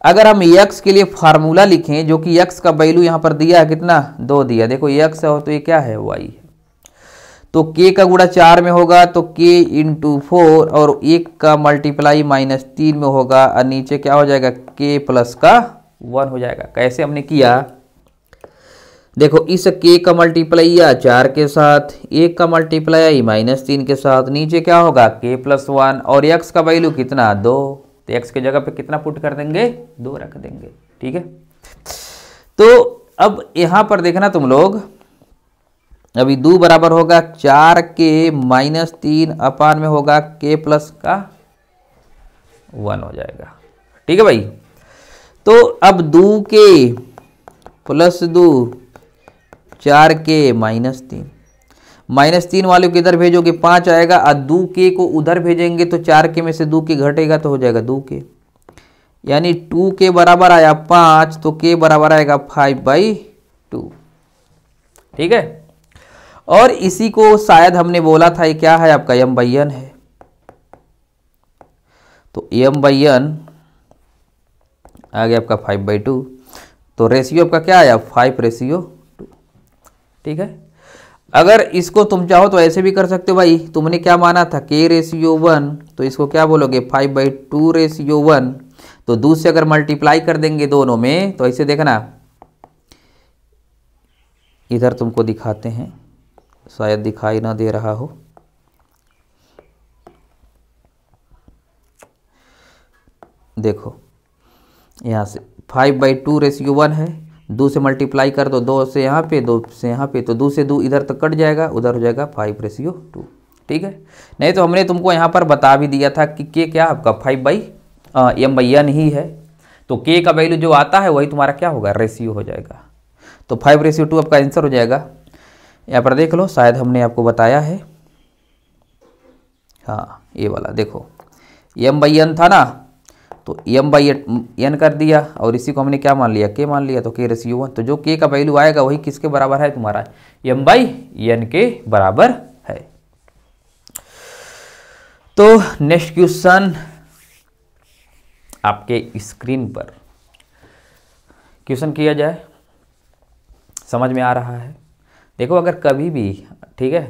अगर हम x के लिए फार्मूला लिखें जो कि x का वैल्यू यहां पर दिया है कितना दो दिया देखो x है तो ये क्या है y है तो k का गुड़ा चार में होगा तो k इन टू फोर और एक का मल्टीप्लाई माइनस तीन में होगा और नीचे क्या हो जाएगा k प्लस का वन हो जाएगा कैसे हमने किया देखो इस के का मल्टीप्लाई या चार के साथ एक का मल्टीप्लाई आई माइनस तीन के साथ नीचे क्या होगा के प्लस वन और एक्स का वैल्यू कितना दो तो एक्स के जगह पे कितना पुट कर देंगे दो रख देंगे ठीक है तो अब यहां पर देखना तुम लोग अभी दो बराबर होगा चार के माइनस तीन अपान में होगा के प्लस का वन हो जाएगा ठीक है भाई तो अब दो के प्लस दो चार के माइनस तीन माइनस तीन वाले को इधर भेजोगे पाँच आएगा और दो के को उधर भेजेंगे तो चार के में से दो के घटेगा तो हो जाएगा दो के यानी टू के बराबर आया पाँच तो के बराबर आएगा फाइव बाई टू ठीक है और इसी को शायद हमने बोला था ये क्या है आपका एम बाई एन है तो यम बाई एन आ गया आपका फाइव बाई टू तो रेशियो आपका क्या आया फाइव रेशियो टू ठीक है अगर इसको तुम चाहो तो ऐसे भी कर सकते हो भाई तुमने क्या माना था के रेशियो वन तो इसको क्या बोलोगे five by two ratio one तो दो से अगर मल्टीप्लाई कर देंगे दोनों में तो ऐसे देखना इधर तुमको दिखाते हैं शायद दिखाई ना दे रहा हो देखो यहाँ से five by two ratio one है दो से मल्टीप्लाई कर दो दो से यहाँ पे दो से यहाँ पे तो दो से दो इधर तक कट जाएगा उधर हो जाएगा फाइव रेसियो टू ठीक है नहीं तो हमने तुमको यहाँ पर बता भी दिया था कि के क्या आपका five by m by n ही है तो के का वैल्यू जो आता है वही तुम्हारा क्या होगा रेशियो हो जाएगा तो फाइव रेशियो टू आपका आंसर हो जाएगा यहाँ पर देख लो शायद हमने आपको बताया है हाँ ये वाला देखो एम बाई एन था ना तो एम बाई एन कर दिया और इसी को हमने क्या मान लिया के मान लिया तो के रेसियो वन तो जो के का वैल्यू आएगा वही किसके बराबर है तुम्हारा एम बाई एन के बराबर है तो नेक्स्ट क्वेश्चन आपके स्क्रीन पर क्वेश्चन किया जाए समझ में आ रहा है देखो अगर कभी भी ठीक है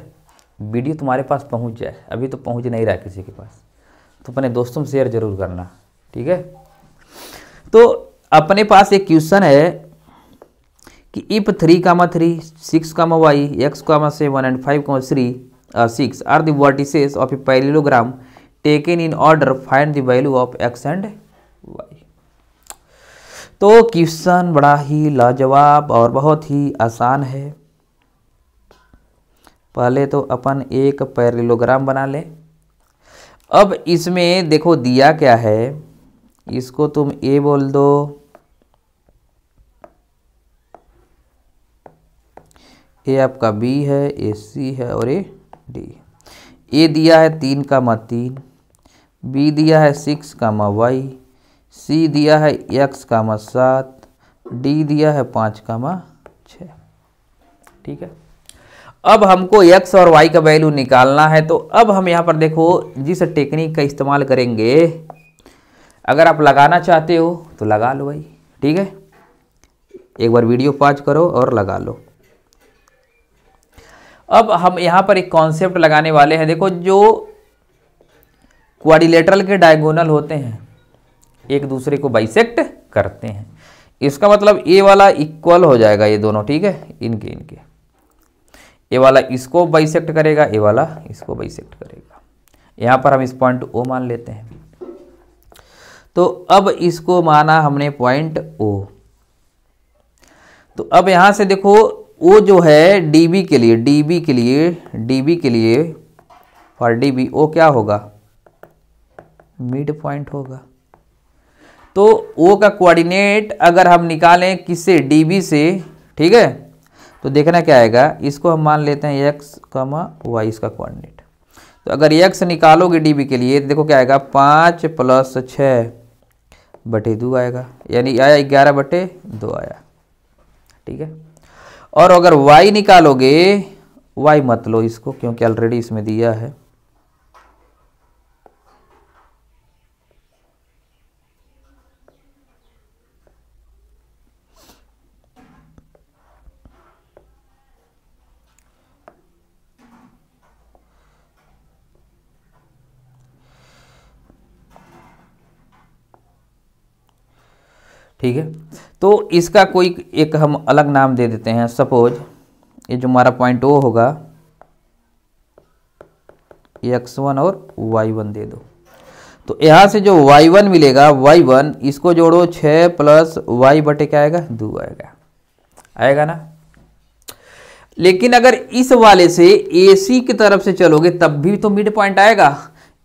वीडियो तुम्हारे पास पहुंच जाए अभी तो पहुंच नहीं रहा किसी के पास तो अपने दोस्तों में शेयर ज़रूर करना ठीक है तो अपने पास एक क्वेश्चन है कि if three comma three six comma y x comma seven and five comma three six are the vertices of a parallelogram taken in order find the value of x and y तो क्वेश्चन बड़ा ही लाजवाब और बहुत ही आसान है पहले तो अपन एक पैरेलोग्राम बना ले अब इसमें देखो दिया क्या है इसको तुम ए बोल दो ए आपका बी है ए सी है और ए डी ए दिया है तीन का म तीन बी दिया है सिक्स का म वाई सी दिया है एक्स का म सात डी दिया है पाँच का म छ ठीक है अब हमको एक्स और वाई का वैल्यू निकालना है तो अब हम यहाँ पर देखो जिस टेक्निक का इस्तेमाल करेंगे अगर आप लगाना चाहते हो तो लगा लो भाई ठीक है एक बार वीडियो पॉज करो और लगा लो अब हम यहाँ पर एक कॉन्सेप्ट लगाने वाले हैं देखो जो क्वारिलेटरल के डायगोनल होते हैं एक दूसरे को बाइसेक्ट करते हैं इसका मतलब ए वाला इक्वल हो जाएगा ये दोनों ठीक है इनके इनके ए वाला इसको बाइसेक्ट करेगा ए वाला इसको बाइसेक्ट करेगा यहाँ पर हम इस पॉइंट ओ मान लेते हैं तो अब इसको माना हमने पॉइंट ओ तो अब यहां से देखो ओ जो है डीबी के लिए डीबी के लिए डीबी के लिए फॉर डीबी ओ क्या होगा मिड पॉइंट होगा तो ओ का कोऑर्डिनेट अगर हम निकालें किससे डीबी से ठीक है तो देखना क्या आएगा इसको हम मान लेते हैं एक्स कमा वाई इसका कोऑर्डिनेट तो अगर एक्स निकालोगे डीबी के लिए तो देखो क्या आएगा पाँच प्लस छः बटे दो आएगा यानी आया ग्यारह बटे दो आया ठीक है और अगर y निकालोगे y मत लो इसको क्योंकि ऑलरेडी इसमें दिया है ठीक है तो इसका कोई एक हम अलग नाम दे देते हैं सपोज ये जो हमारा पॉइंट ओ होगा एक्स वन और वाई वन दे दो तो यहाँ से जो वाई वन मिलेगा वाई वन इसको जोड़ो छः प्लस वाई बटे क्या आएगा दो आएगा आएगा ना लेकिन अगर इस वाले से ए सी की तरफ से चलोगे तब भी तो मिड पॉइंट आएगा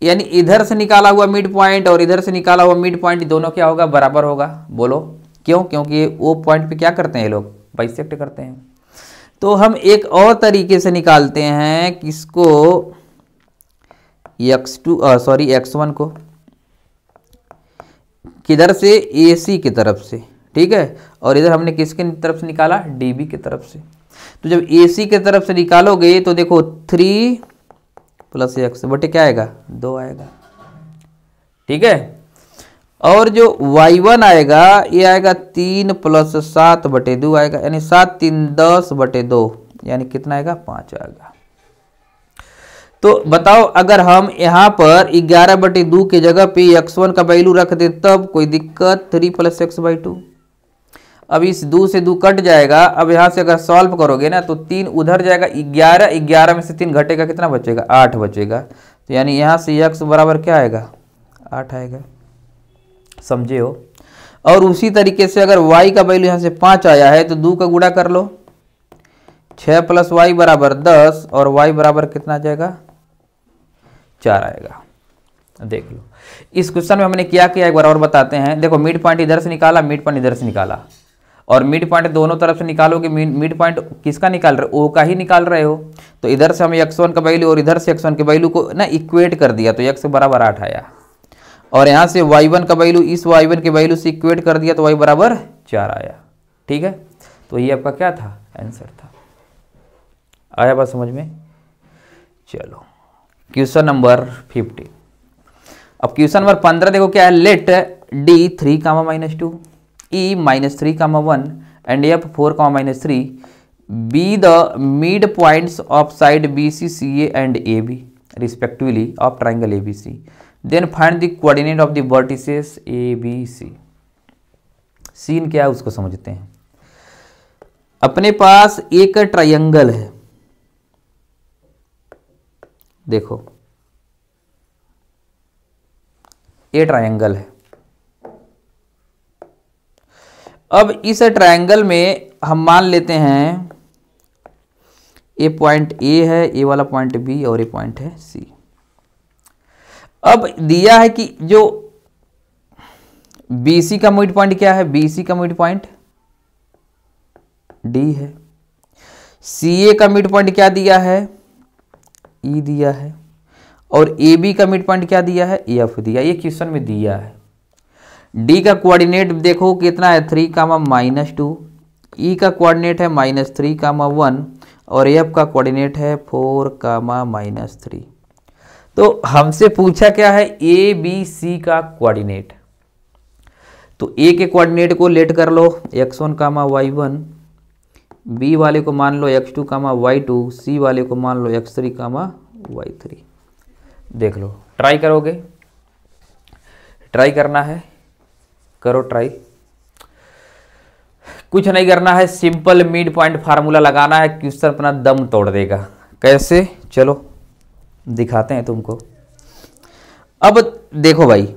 यानी इधर से निकाला हुआ मिड पॉइंट और इधर से निकाला हुआ मिड पॉइंट दोनों क्या होगा बराबर होगा बोलो क्यों क्योंकि वो पॉइंट पे क्या करते हैं लोग बाइसेक्ट करते हैं तो हम एक और तरीके से निकालते हैं किसको x two sorry x one को किधर से ए सी की तरफ से ठीक है और इधर हमने किसके तरफ से निकाला डी बी की तरफ से तो जब ए सी की तरफ से निकालोगे तो देखो थ्री प्लस एक्स बटे क्या आएगा दो आएगा ठीक है और जो वाई वन आएगा ये आएगा तीन प्लस सात बटे दो आएगा यानी सात तीन दस बटे दो यानी कितना आएगा पांच आएगा तो बताओ अगर हम यहां पर ग्यारह बटे दो के जगह पे एक्स वन का वैल्यू रख दे तब कोई दिक्कत three plus x by two अब इस दो से दो कट जाएगा अब यहाँ से अगर सॉल्व करोगे ना तो तीन उधर जाएगा ग्यारह ग्यारह में से तीन घटेगा कितना बचेगा आठ बचेगा तो यानी यहाँ से यक्स बराबर क्या आएगा आठ आएगा समझे हो और उसी तरीके से अगर y का वैल्यू यहाँ से पाँच आया है तो दो का गुड़ा कर लो छः प्लस वाई बराबर दस और y बराबर कितना आ जाएगा चार आएगा देख लो इस क्वेश्चन में हमने क्या किया एक बार और बताते हैं देखो मिड पॉइंट इधर से निकाला मिड पॉइंट इधर से निकाला और मिड पॉइंट दोनों तरफ से निकालोगे मिड पॉइंट किसका निकाल रहे हो ओ का ही निकाल रहे हो तो इधर से हम एक्स वन का वैल्यू और इधर से एक्स वन के वैल्यू को ना इक्वेट कर दिया तो एक्स बराबर आठ आया और यहाँ से वाई वन का वैल्यू इस वाई वन के वैल्यू से इक्वेट कर दिया तो वाई बराबर चार आया ठीक है तो ये आपका क्या था आंसर था आया बात समझ में चलो क्वेश्चन नंबर फिफ्टीन अब क्वेश्चन नंबर पंद्रह देखो क्या है let D three comma minus two E minus three comma one and F four का minus three be the mid points of side B C C A and A B respectively of triangle A B C then find the coordinate of the vertices A B C scene क्या है उसको समझते हैं अपने पास एक ट्राइंगल है देखो ए ट्राइंगल है अब इस ट्रायंगल में हम मान लेते हैं ए पॉइंट ए है ए वाला पॉइंट बी और ए पॉइंट है सी अब दिया है कि जो बीसी का मिड पॉइंट क्या है बीसी का मिड पॉइंट डी है ए का मिड पॉइंट क्या दिया है ई e दिया है और ए बी का मिड पॉइंट क्या दिया है एफ e दिया ये क्वेश्चन में दिया है डी का कोऑर्डिनेट देखो कितना है three comma minus two E का कोऑर्डिनेट है माइनस थ्री कामा वन और एफ का कोऑर्डिनेट है फोर कामा माइनस थ्री तो हमसे पूछा क्या है ए बी सी का कोऑर्डिनेट तो ए के कोऑर्डिनेट को लेट कर लो x one comma Y one B वाले को मान लो x two comma Y two C वाले को मान लो x three comma y three देख लो ट्राई करोगे ट्राई करना है करो ट्राई कुछ नहीं करना है सिंपल मिड पॉइंट फार्मूला लगाना है क्वेश्चन अपना दम तोड़ देगा कैसे चलो दिखाते हैं तुमको अब देखो भाई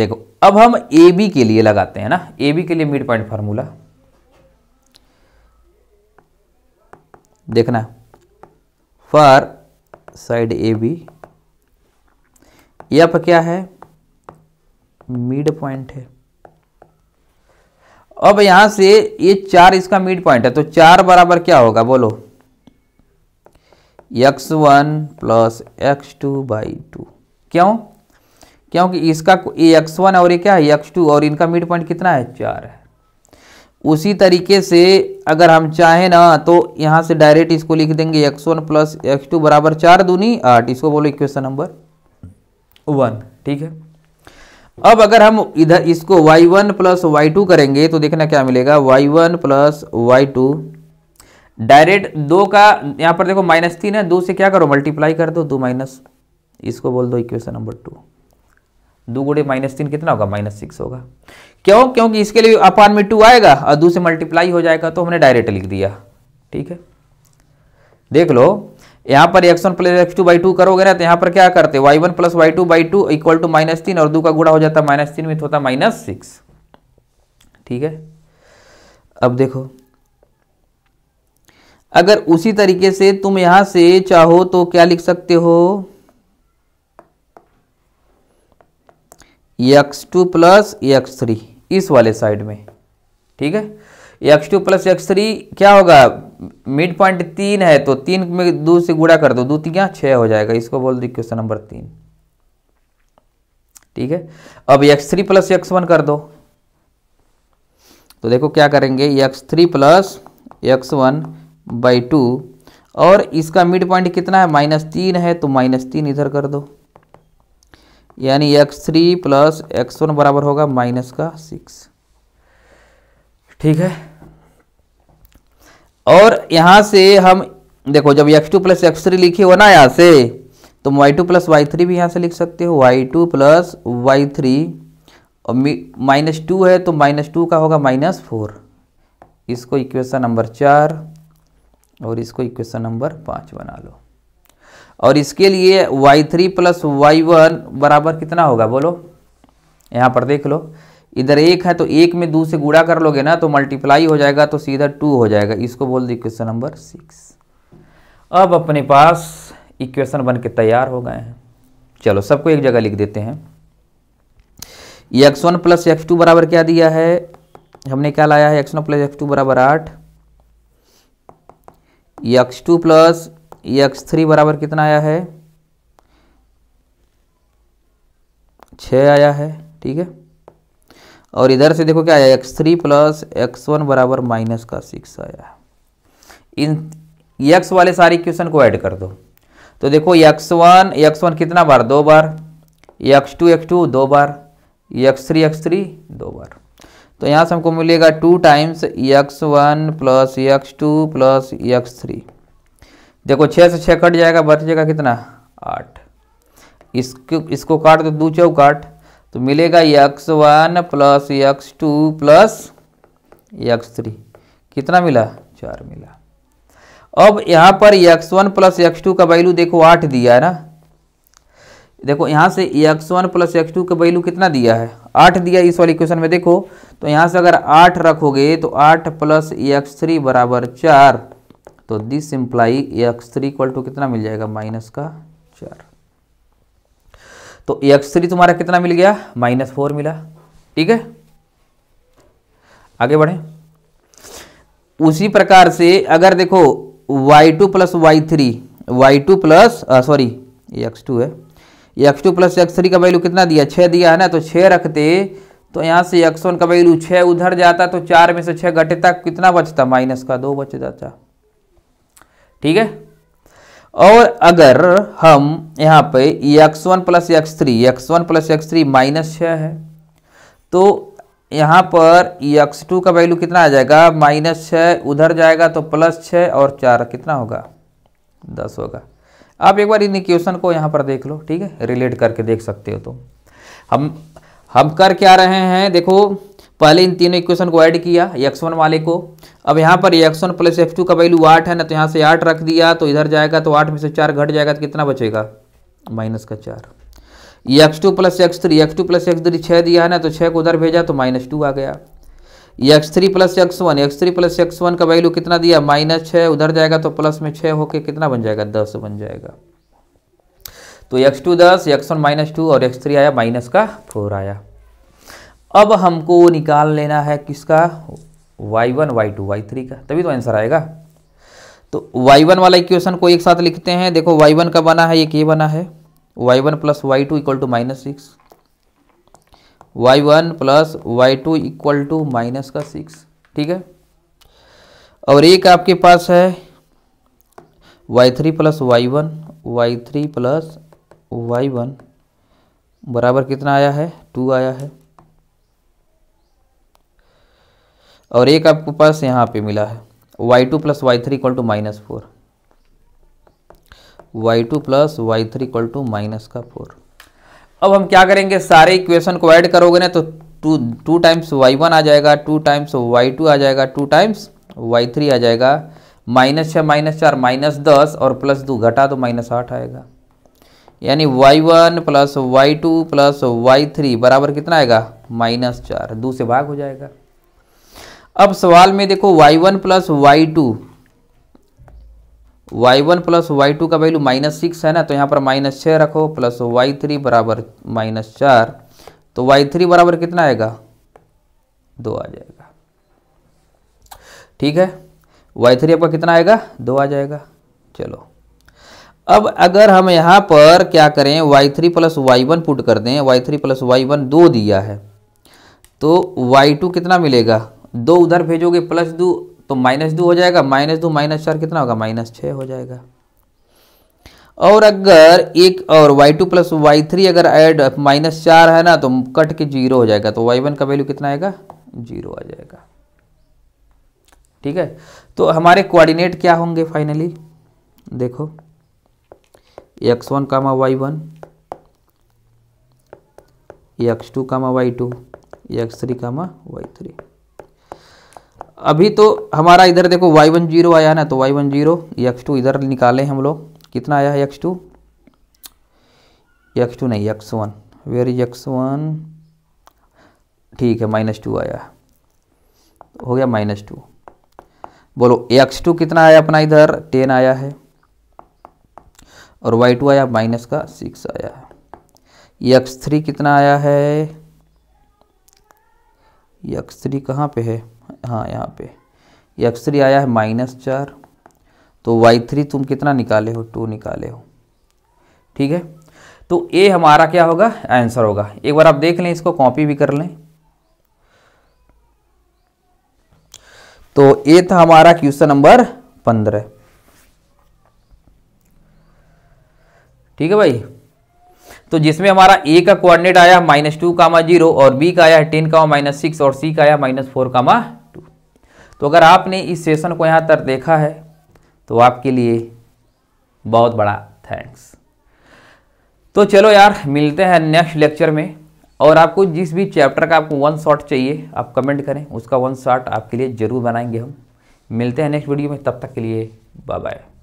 देखो अब हम ए बी के लिए लगाते हैं ना ए बी के लिए मिड पॉइंट फार्मूला देखना for side A B F क्या है मिड पॉइंट है अब यहां से ये चार इसका मिड पॉइंट है तो चार बराबर क्या होगा बोलो x one plus x two by two क्यों क्योंकि इसका x1 और ये क्या है x2 और इनका मिड पॉइंट कितना है चार है उसी तरीके से अगर हम चाहें ना तो यहां से डायरेक्ट इसको लिख देंगे x one plus x two बराबर चार दूनी आठ इसको बोलो इक्वेशन नंबर वन ठीक है अब अगर हम इधर इसको y1 वन प्लस वाई करेंगे तो देखना क्या मिलेगा y1 one plus Y direct दो का यहाँ पर देखो माइनस तीन है दो से क्या करो मल्टीप्लाई कर दो दो माइनस इसको बोल दो इक्वेशन नंबर टू दो गुड़े माइनस तीन कितना होगा माइनस सिक्स होगा क्यों क्योंकि इसके लिए अपान में टू आएगा और दो से मल्टीप्लाई हो जाएगा तो हमने डायरेक्ट लिख दिया ठीक है देख लो यहाँ पर x one plus x two by two करोगे ना तो यहाँ पर क्या करते y one plus y two by two equal to minus तीन और दो का गुड़ा हो जाता है माइनस तीन में तो होता माइनस सिक्स ठीक है अब देखो अगर उसी तरीके से तुम यहां से चाहो तो क्या लिख सकते हो x two plus x three इस वाले साइड में ठीक है x two plus x three क्या होगा मिड पॉइंट तीन है तो तीन में दो से गुड़ा कर दो दो तीन क्या छः हो जाएगा इसको बोल दो क्वेश्चन नंबर तीन ठीक है अब x three plus x one कर दो तो देखो क्या करेंगे x three plus x one by two और इसका मिड पॉइंट कितना है माइनस तीन है तो माइनस तीन इधर कर दो यानी x three plus x one बराबर होगा माइनस का सिक्स ठीक है और यहाँ से हम देखो जब x two plus x three लिखी हो ना यहाँ से तो y two plus y three भी यहाँ से लिख सकते हो y two plus y three और माइनस टू है तो माइनस टू का होगा माइनस फोर इसको इक्वेशन नंबर चार और इसको इक्वेशन नंबर पाँच बना लो और इसके लिए y three plus y one बराबर कितना होगा बोलो यहाँ पर देख लो इधर एक है तो एक में दो से गुड़ा कर लोगे ना तो मल्टीप्लाई हो जाएगा तो सीधा टू हो जाएगा इसको बोल दी क्वेश्चन नंबर सिक्स अब अपने पास इक्वेशन बन के तैयार हो गए हैं चलो सबको एक जगह लिख देते हैं x one plus x two बराबर क्या दिया है हमने क्या लाया है x one plus x two बराबर आठ x two plus x three बराबर कितना आया है छ आया है ठीक है और इधर से देखो क्या आया x three plus x one बराबर माइनस का सिक्स आया इन एक्स वाले सारे क्वेश्चन को ऐड कर दो तो देखो एक्स वन एक्स वन कितना बार दो बार एक्स टू एक्स टू दो बार एक्स थ्री एक्स थ्री दो बार तो यहाँ से हमको मिलेगा two times x one plus x two plus x three देखो छः से छः कट जाएगा बच जाएगा कितना आठ इसको इसको काट दो दो चौ काट तो मिलेगा x one plus x two plus x three कितना मिला चार मिला अब यहाँ पर x one plus x two का वैल्यू देखो आठ दिया है ना देखो यहाँ से x one plus x two का वैल्यू कितना दिया है आठ दिया इस वाली क्वेश्चन में देखो तो यहाँ से अगर आठ रखोगे तो आठ प्लस यक्स थ्री बराबर चार तो this implies x three equal to कितना मिल जाएगा माइनस का चार तो एक्स थ्री तुम्हारा कितना मिल गया माइनस फोर मिला ठीक है आगे बढ़े उसी प्रकार से अगर देखो y two plus y three y two plus sorry x two है x two plus x three का वैल्यू कितना दिया छः दिया है ना तो छः रखते तो यहाँ से एक्स वन का वैल्यू छः उधर जाता तो चार में से छः घटे तक कितना बचता माइनस का दो बच जाता ठीक है और अगर हम यहाँ पे x one plus x three x one plus x three minus छः है तो यहाँ पर एक्स टू का वैल्यू कितना आ जाएगा माइनस छः उधर जाएगा तो प्लस छः और चार कितना होगा दस होगा आप एक बार इन इक्वेशन को यहाँ पर देख लो ठीक है रिलेट करके देख सकते हो तो हम हम कर क्या रहे हैं देखो पहले इन तीनों इक्वेशन को ऐड किया एक्स वन वाले को अब यहाँ पर x one plus x two का वैल्यू आठ है ना तो यहाँ से आठ रख दिया तो इधर जाएगा तो आठ में से चार घट जाएगा तो कितना बचेगा माइनस का चार x two plus x three x two plus x three छः दिया है ना तो छः को उधर भेजा तो माइनस टू आ गया x three plus x one x three plus x one का वैल्यू कितना दिया माइनस छः उधर जाएगा तो प्लस में छः होके कितना बन जाएगा दस बन जाएगा तो एक्स टू दस एक्स वन माइनस टू और एक्स थ्री आया माइनस का फोर आया अब हमको निकाल लेना है किसका y one y two y three का तभी तो आंसर आएगा तो वाई वन वाला इक्वेशन को एक साथ लिखते हैं देखो वाई वन का बना है ये के बना है y one plus y two equal to minus six y one plus y two equal to minus का सिक्स ठीक है और एक आपके पास है y three plus y one y three plus y one बराबर कितना आया है टू आया है और एक आपके पास यहाँ पे मिला है y two plus y three equal to minus four y two plus y three equal to minus का फोर अब हम क्या करेंगे सारे इक्वेशन को ऐड करोगे ना तो two two times y one आ जाएगा टू टाइम्स वाई टू आ जाएगा टू टाइम्स वाई थ्री आ जाएगा माइनस छः माइनस चार माइनस दस और प्लस दो घटा तो माइनस आठ आएगा यानी y one plus y two plus y three बराबर कितना आएगा माइनस चार दो से भाग हो जाएगा अब सवाल में देखो y one plus y two y one plus y two का वैल्यू माइनस सिक्स है ना तो यहाँ पर माइनस छः रखो प्लस वाई थ्री बराबर माइनस चार तो वाई थ्री बराबर कितना आएगा दो आ जाएगा ठीक है वाई थ्री आपका कितना आएगा दो आ जाएगा चलो अब अगर हम यहाँ पर क्या करें y three plus y one put कर दें y three plus y one दो दिया है तो वाई टू कितना मिलेगा दो उधर भेजोगे प्लस दो तो माइनस दो हो जाएगा माइनस दो माइनस चार कितना होगा माइनस छः हो जाएगा और अगर एक और y two plus y three अगर ऐड माइनस चार है ना तो कट के जीरो हो जाएगा तो वाई वन का वैल्यू कितना आएगा जीरो आ जाएगा ठीक है तो हमारे कोऑर्डिनेट क्या होंगे फाइनली देखो x one comma Y one x two comma Y two x three comma y three अभी तो हमारा इधर देखो वाई वन जीरो आया ना तो वाई वन जीरो टू इधर निकाले हम लोग कितना आया है एक्स टू एक्स टू नहीं x one where is x one ठीक है माइनस टू आया हो गया माइनस टू बोलो एक्स टू कितना आया अपना इधर टेन आया है और वाई टू आया माइनस का सिक्स आया है एक्स थ्री कितना आया है एक्स थ्री कहाँ पे है हाँ यहाँ पे एक्स थ्री आया है माइनस चार तो वाई थ्री तुम कितना निकाले हो टू निकाले हो ठीक है तो ए हमारा क्या होगा आंसर होगा एक बार आप देख लें इसको कॉपी भी कर लें तो ए था हमारा क्वेश्चन नंबर पंद्रह ठीक है भाई तो जिसमें हमारा ए का कोऑर्डिनेट आया माइनस टू कामा जीरो और बी का आया टेन कामा माइनस सिक्स और सी का आया माइनस फोर कामा तो अगर आपने इस सेशन को यहाँ तक देखा है तो आपके लिए बहुत बड़ा थैंक्स तो चलो यार मिलते हैं नेक्स्ट लेक्चर में और आपको जिस भी चैप्टर का आपको वन शॉट चाहिए आप कमेंट करें उसका वन शॉट आपके लिए ज़रूर बनाएंगे हम मिलते हैं नेक्स्ट वीडियो में तब तक के लिए बाय बाय